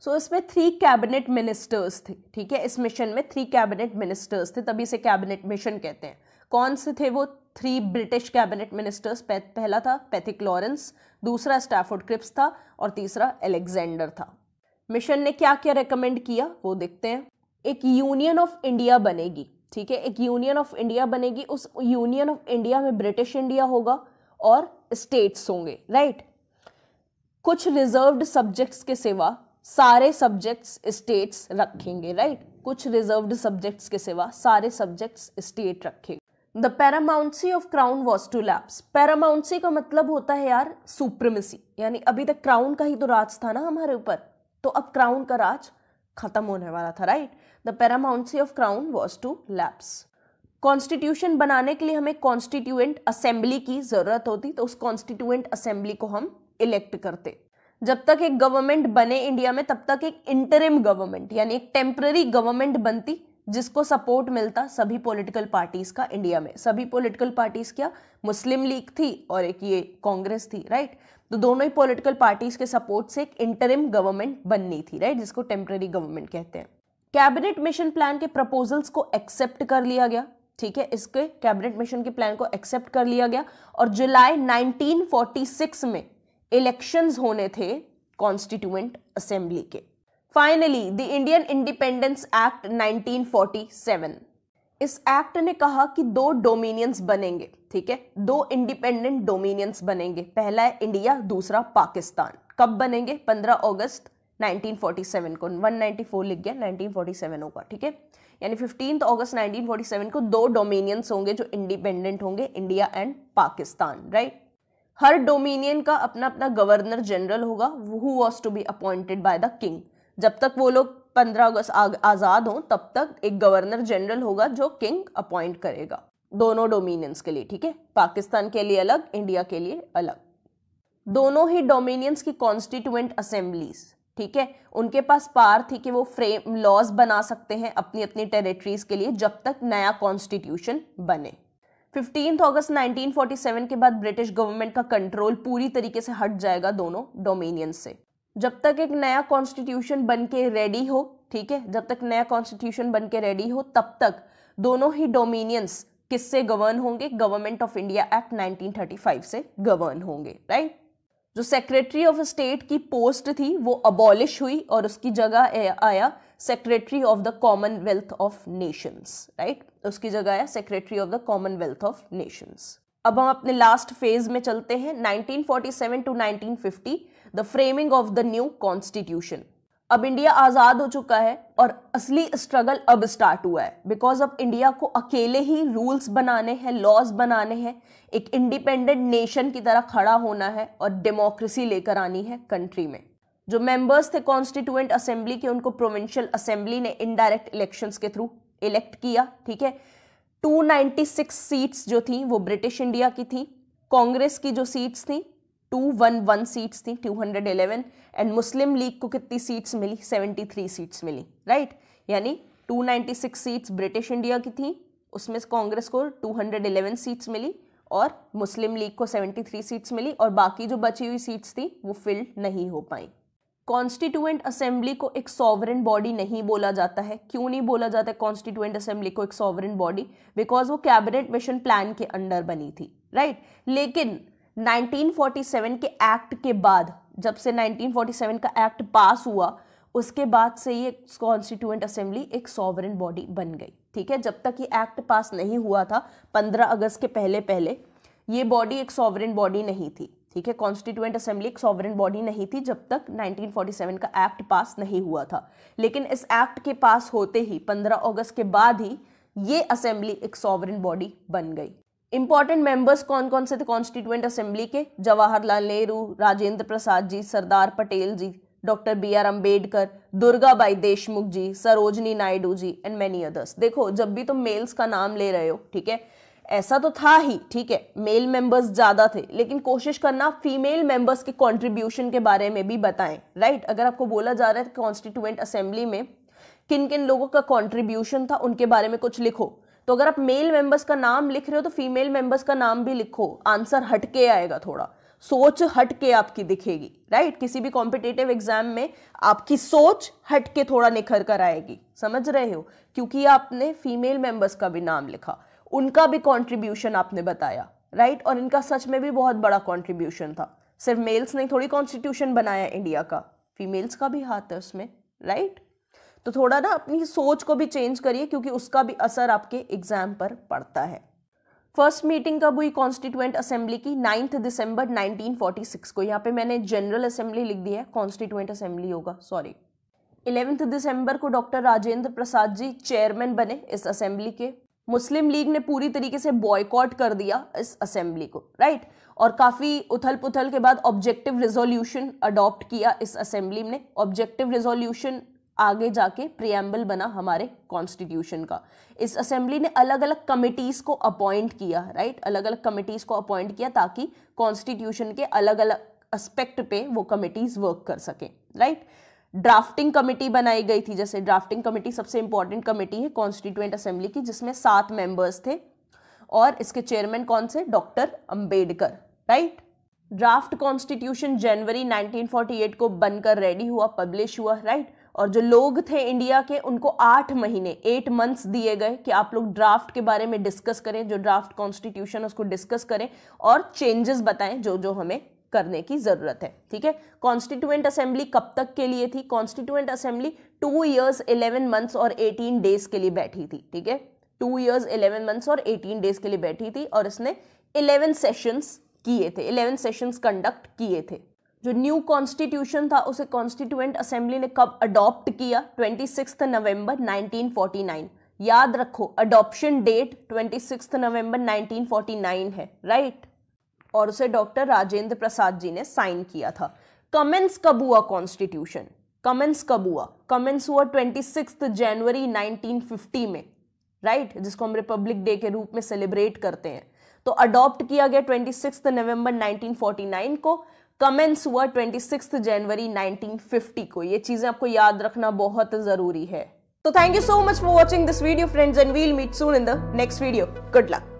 S1: सो इसमें थ्री कैबिनेट मिनिस्टर्स थे ठीक है इस मिशन में थ्री कैबिनेट मिनिस्टर्स थे तभी इसे कैबिनेट मिशन कहते हैं कौन से थे वो थ्री ब्रिटिश कैबिनेट मिनिस्टर्स पहला था पैथिक लॉरेंस दूसरा स्टैफोर्ड क्रिप्स था और तीसरा एलेक्जेंडर था मिशन ने क्या क्या रिकमेंड किया वो देखते हैं एक यूनियन ऑफ इंडिया बनेगी ठीक है एक यूनियन ऑफ इंडिया बनेगी उस यूनियन ऑफ इंडिया में ब्रिटिश इंडिया होगा और स्टेट्स होंगे राइट कुछ रिजर्व्ड सब्जेक्ट्स के सिवा सारे सब्जेक्ट्स स्टेट्स रखेंगे राइट कुछ रिजर्व्ड सब्जेक्ट्स के सिवा सारे सब्जेक्ट्स स्टेट रखेंगे the paramountcy of crown was to lapse paramountcy का मतलब होता है यार सुप्रीमेसी यानी अभी तक क्राउन का ही तो राज था ना हमारे ऊपर तो अब क्राउन का राज खत्म होने वाला था right the paramountcy of crown was to lapse constitution बनाने के लिए हमें कॉन्स्टिट्यूएंट असेंबली की ज़रूरत होती तो उस कॉन्स्टिट्यूएंट असेंबली को हम इलेक्ट करते जब तक एक गवर्नमेंट बने इंडिया में तब तक एक इंटरिम गवर्नमेंट यानी एक टेम्प्ररी गवर्नमेंट बनती जिसको सपोर्ट मिलता सभी पॉलिटिकल पार्टीज का इंडिया में सभी पॉलिटिकल पार्टीज क्या मुस्लिम लीग थी और एक ये कांग्रेस थी राइट तो दोनों ही पॉलिटिकल पार्टीज के सपोर्ट से एक इंटरिम गवर्नमेंट बननी थी राइट जिसको टेम्प्रेरी गवर्नमेंट कहते हैं कैबिनेट मिशन प्लान के प्रपोजल्स को एक्सेप्ट कर लिया गया ठीक है इसके कैबिनेट मिशन के प्लान को एक्सेप्ट कर लिया गया और जुलाई 1946 में इलेक्शंस होने थे कॉन्स्टिट्यूएंट असेंबली के finally the Indian independence act 1947 इस एक्ट ने कहा कि दो डोमिनियंस बनेंगे ठीक है दो इंडिपेंडेंट डोमिनियंस बनेंगे पहला है इंडिया दूसरा पाकिस्तान कब बनेंगे 15 अगस्त 1947 को 194 लिख गया 1947 होगा ठीक है यानी 15 अगस्त 1947 को दो डोमिनियंस होंगे जो इंडिपेंडेंट होंगे इंडिया एंड पाकिस्तान राइट हर डोमिनियन का अपना अपना गवर्नर जनरल होगा who was to be appointed by the king जब तक वो लोग पंद्रह अगस्त आज़ाद हों तब तक एक गवर्नर जनरल होगा जो किंग अपॉइंट करेगा दोनों डोमिनियंस के लिए ठीक है पाकिस्तान के लिए अलग इंडिया के लिए अलग दोनों ही डोमिनियंस की कॉन्स्टिट्यूएंट असेंबलीज ठीक है उनके पास पार थी कि वो फ्रेम लॉज बना सकते हैं अपनी अपनी टेरिटरीज के लिए जब तक नया कॉन्स्टिट्यूशन बने फिफ्टीन अगस्त 1947 के बाद ब्रिटिश गवर्नमेंट का कंट्रोल पूरी तरीके से हट जाएगा दोनों डोमिनियन से जब तक एक नया कॉन्स्टिट्यूशन बन के रेडी हो ठीक है जब तक नया कॉन्स्टिट्यूशन बन के रेडी हो तब तक दोनों ही डोमिनियंस किससे गवर्न होंगे गवर्नमेंट ऑफ इंडिया एक्ट 1935 से गवर्न होंगे राइट जो सेक्रेटरी ऑफ स्टेट की पोस्ट थी वो अबॉलिश हुई और उसकी जगह आया secretary of the commonwealth of nations right उसकी जगह है secretary of the commonwealth of nations अब हम अपने लास्ट फेज में चलते हैं 1947 to 1950 the framing of the new constitution अब इंडिया आज़ाद हो चुका है और असली स्ट्रगल अब स्टार्ट हुआ है बिकॉज अब इंडिया को अकेले ही रूल्स बनाने हैं लॉज बनाने हैं एक इंडिपेंडेंट नेशन की तरह खड़ा होना है और डेमोक्रेसी लेकर आनी है कंट्री में जो मेंबर्स थे कॉन्स्टिट्यूएंट असेंबली के उनको प्रोविंशियल असेंबली ने इनडायरेक्ट इलेक्शंस के थ्रू इलेक्ट किया ठीक है 296 सीट्स जो थी वो ब्रिटिश इंडिया की थी कांग्रेस की जो सीट्स थी 211 सीट्स थी 211 एंड मुस्लिम लीग को कितनी सीट्स मिली 73 सीट्स मिली राइट right? यानी 296 सीट्स ब्रिटिश इंडिया की थी उसमें कांग्रेस को 211 सीट्स मिली और मुस्लिम लीग को 73 सीट्स मिली और बाकी जो बची हुई सीट्स थी वो फिल नहीं हो पाई कॉन्स्टिट्यूएंट असेंबली को एक सॉवरन बॉडी नहीं बोला जाता है क्यों नहीं बोला जाता है कॉन्स्टिट्यूएंट असेंबली को एक सॉवरन बॉडी बिकॉज वो कैबिनेट मिशन प्लान के अंडर बनी थी राइट right? लेकिन 1947 के एक्ट के बाद जब से 1947 का एक्ट पास हुआ उसके बाद से ये कॉन्स्टिट्यूएंट असेंबली एक सॉवरन बॉडी बन गई ठीक है जब तक ये एक्ट पास नहीं हुआ था 15 अगस्त के पहले पहले ये बॉडी एक सॉवरन बॉडी नहीं थी ठीक है कॉन्स्टिट्यूएंट असेंबली एक सॉवरन बॉडी नहीं थी जब तक 1947 का एक्ट पास नहीं हुआ था लेकिन इस एक्ट के पास होते ही 15 अगस्त के बाद ही ये असेंबली एक सॉवरन बॉडी बन गई इंपॉर्टेंट मेंबर्स कौन कौन से थे कॉन्स्टिट्यूएंट असेंबली के Jawaharlal Nehru Rajendra Prasad ji Sardar Patel ji doctor B R Ambedkar Durgabai Deshmukh ji Sarojini Naidu ji and many others देखो जब भी तुम मेल्स का नाम ले रहे हो ठीक है ऐसा तो था ही ठीक है मेल मेंबर्स ज़्यादा थे लेकिन कोशिश करना फीमेल मेंबर्स के कंट्रीब्यूशन के बारे में भी बताएं राइट अगर आपको बोला जा रहा है कॉन्स्टिट्यूएंट असेंबली में किन किन लोगों का कंट्रीब्यूशन था उनके बारे में कुछ लिखो तो अगर आप मेल मेंबर्स का नाम लिख रहे हो तो फीमेल मेंबर्स का नाम भी लिखो आंसर हटके आएगा थोड़ा सोच हट के आपकी दिखेगी राइट किसी भी कॉम्पिटेटिव एग्जाम में आपकी सोच हट के थोड़ा निखर कर आएगी समझ रहे हो क्योंकि आपने फीमेल मेंबर्स का भी नाम लिखा उनका भी कॉन्ट्रीब्यूशन आपने बताया राइट right? और इनका सच में भी बहुत बड़ा कॉन्ट्रीब्यूशन था सिर्फ मेल्स ने थोड़ी कॉन्स्टिट्यूशन बनाया इंडिया का फीमेल्स का भी हाथ है उसमें राइट right? तो थोड़ा ना अपनी सोच को भी चेंज करिए क्योंकि उसका भी असर आपके एग्जाम पर पड़ता है फर्स्ट मीटिंग कब हुई कॉन्स्टिट्यूएंट असेंबली की नाइन्थ दिसंबर 1946 को यहाँ पे मैंने जनरल असेंबली लिख दिया है कॉन्स्टिट्यूएंट असेंबली होगा सॉरी इलेवेंथ दिसंबर को डॉक्टर राजेंद्र प्रसाद जी चेयरमैन बने इस असेंबली के मुस्लिम लीग ने पूरी तरीके से बॉयकॉट कर दिया इस असेंबली को राइट और काफ़ी उथल पुथल के बाद ऑब्जेक्टिव रिजोल्यूशन अडॉप्ट किया इस असेंबली ने ऑब्जेक्टिव रिजोल्यूशन आगे जाके प्रियम्बल बना हमारे कॉन्स्टिट्यूशन का इस असेंबली ने अलग अलग कमिटीज़ को अपॉइंट किया राइट अलग अलग कमिटीज़ को अपॉइंट किया ताकि कॉन्स्टिट्यूशन के अलग अलग एस्पेक्ट पे वो कमिटीज़ वर्क कर सकें राइट ड्राफ्टिंग कमेटी बनाई गई थी जैसे ड्राफ्टिंग कमेटी सबसे इंपॉर्टेंट कमेटी है कॉन्स्टिट्यूएंट असेंबली की जिसमें सात मेंबर्स थे और इसके चेयरमैन कौन से doctor Ambedkar right draft constitution जनवरी 1948 को बनकर रेडी हुआ पब्लिश हुआ राइट और जो लोग थे इंडिया के उनको आठ महीने एट मंथ्स दिए गए कि आप लोग ड्राफ्ट के बारे में डिस्कस करें जो ड्राफ्ट कॉन्स्टिट्यूशन उसको डिस्कस करें और चेंजेस बताएं जो जो हमें करने की ज़रूरत है ठीक है कॉन्स्टिट्यूएंट असेंबली कब तक के लिए थी constituent assembly two years eleven months और एटीन डेज के लिए बैठी थी ठीक है टू ईयर्स इलेवन मंथ्स और एटीन डेज के लिए बैठी थी और इसने इलेवन सेशंस किए थे इलेवन सेशंस कंडक्ट किए थे जो न्यू कॉन्स्टिट्यूशन था उसे कॉन्स्टिट्यूएंट असेंबली ने कब अडॉप्ट किया ट्वेंटी नवंबर 1949 याद रखो अडॉप्शन डेट ट्वेंटी नवंबर 1949 है राइट और उसे डॉक्टर राजेंद्र प्रसाद जी ने साइन किया था कमेंस कब हुआ कॉन्स्टिट्यूशन कमेंस कब हुआ कमेंस हुआ ट्वेंटी सिक्स जनवरी नाइनटीन फिफ्टी में राइट right? जिसको हम रिपब्लिक डे के रूप में सेलिब्रेट करते हैं तो अडॉप्ट किया गया ट्वेंटी सिक्स नवंबर नाइनटीन फोर्टी नाइन को कमेंस हुआ ट्वेंटी सिक्स जनवरी नाइनटीन फिफ्टी को ये चीज़ें आपको याद रखना बहुत ज़रूरी है तो thank you so much for watching this video friends and we'll meet soon in the next video good luck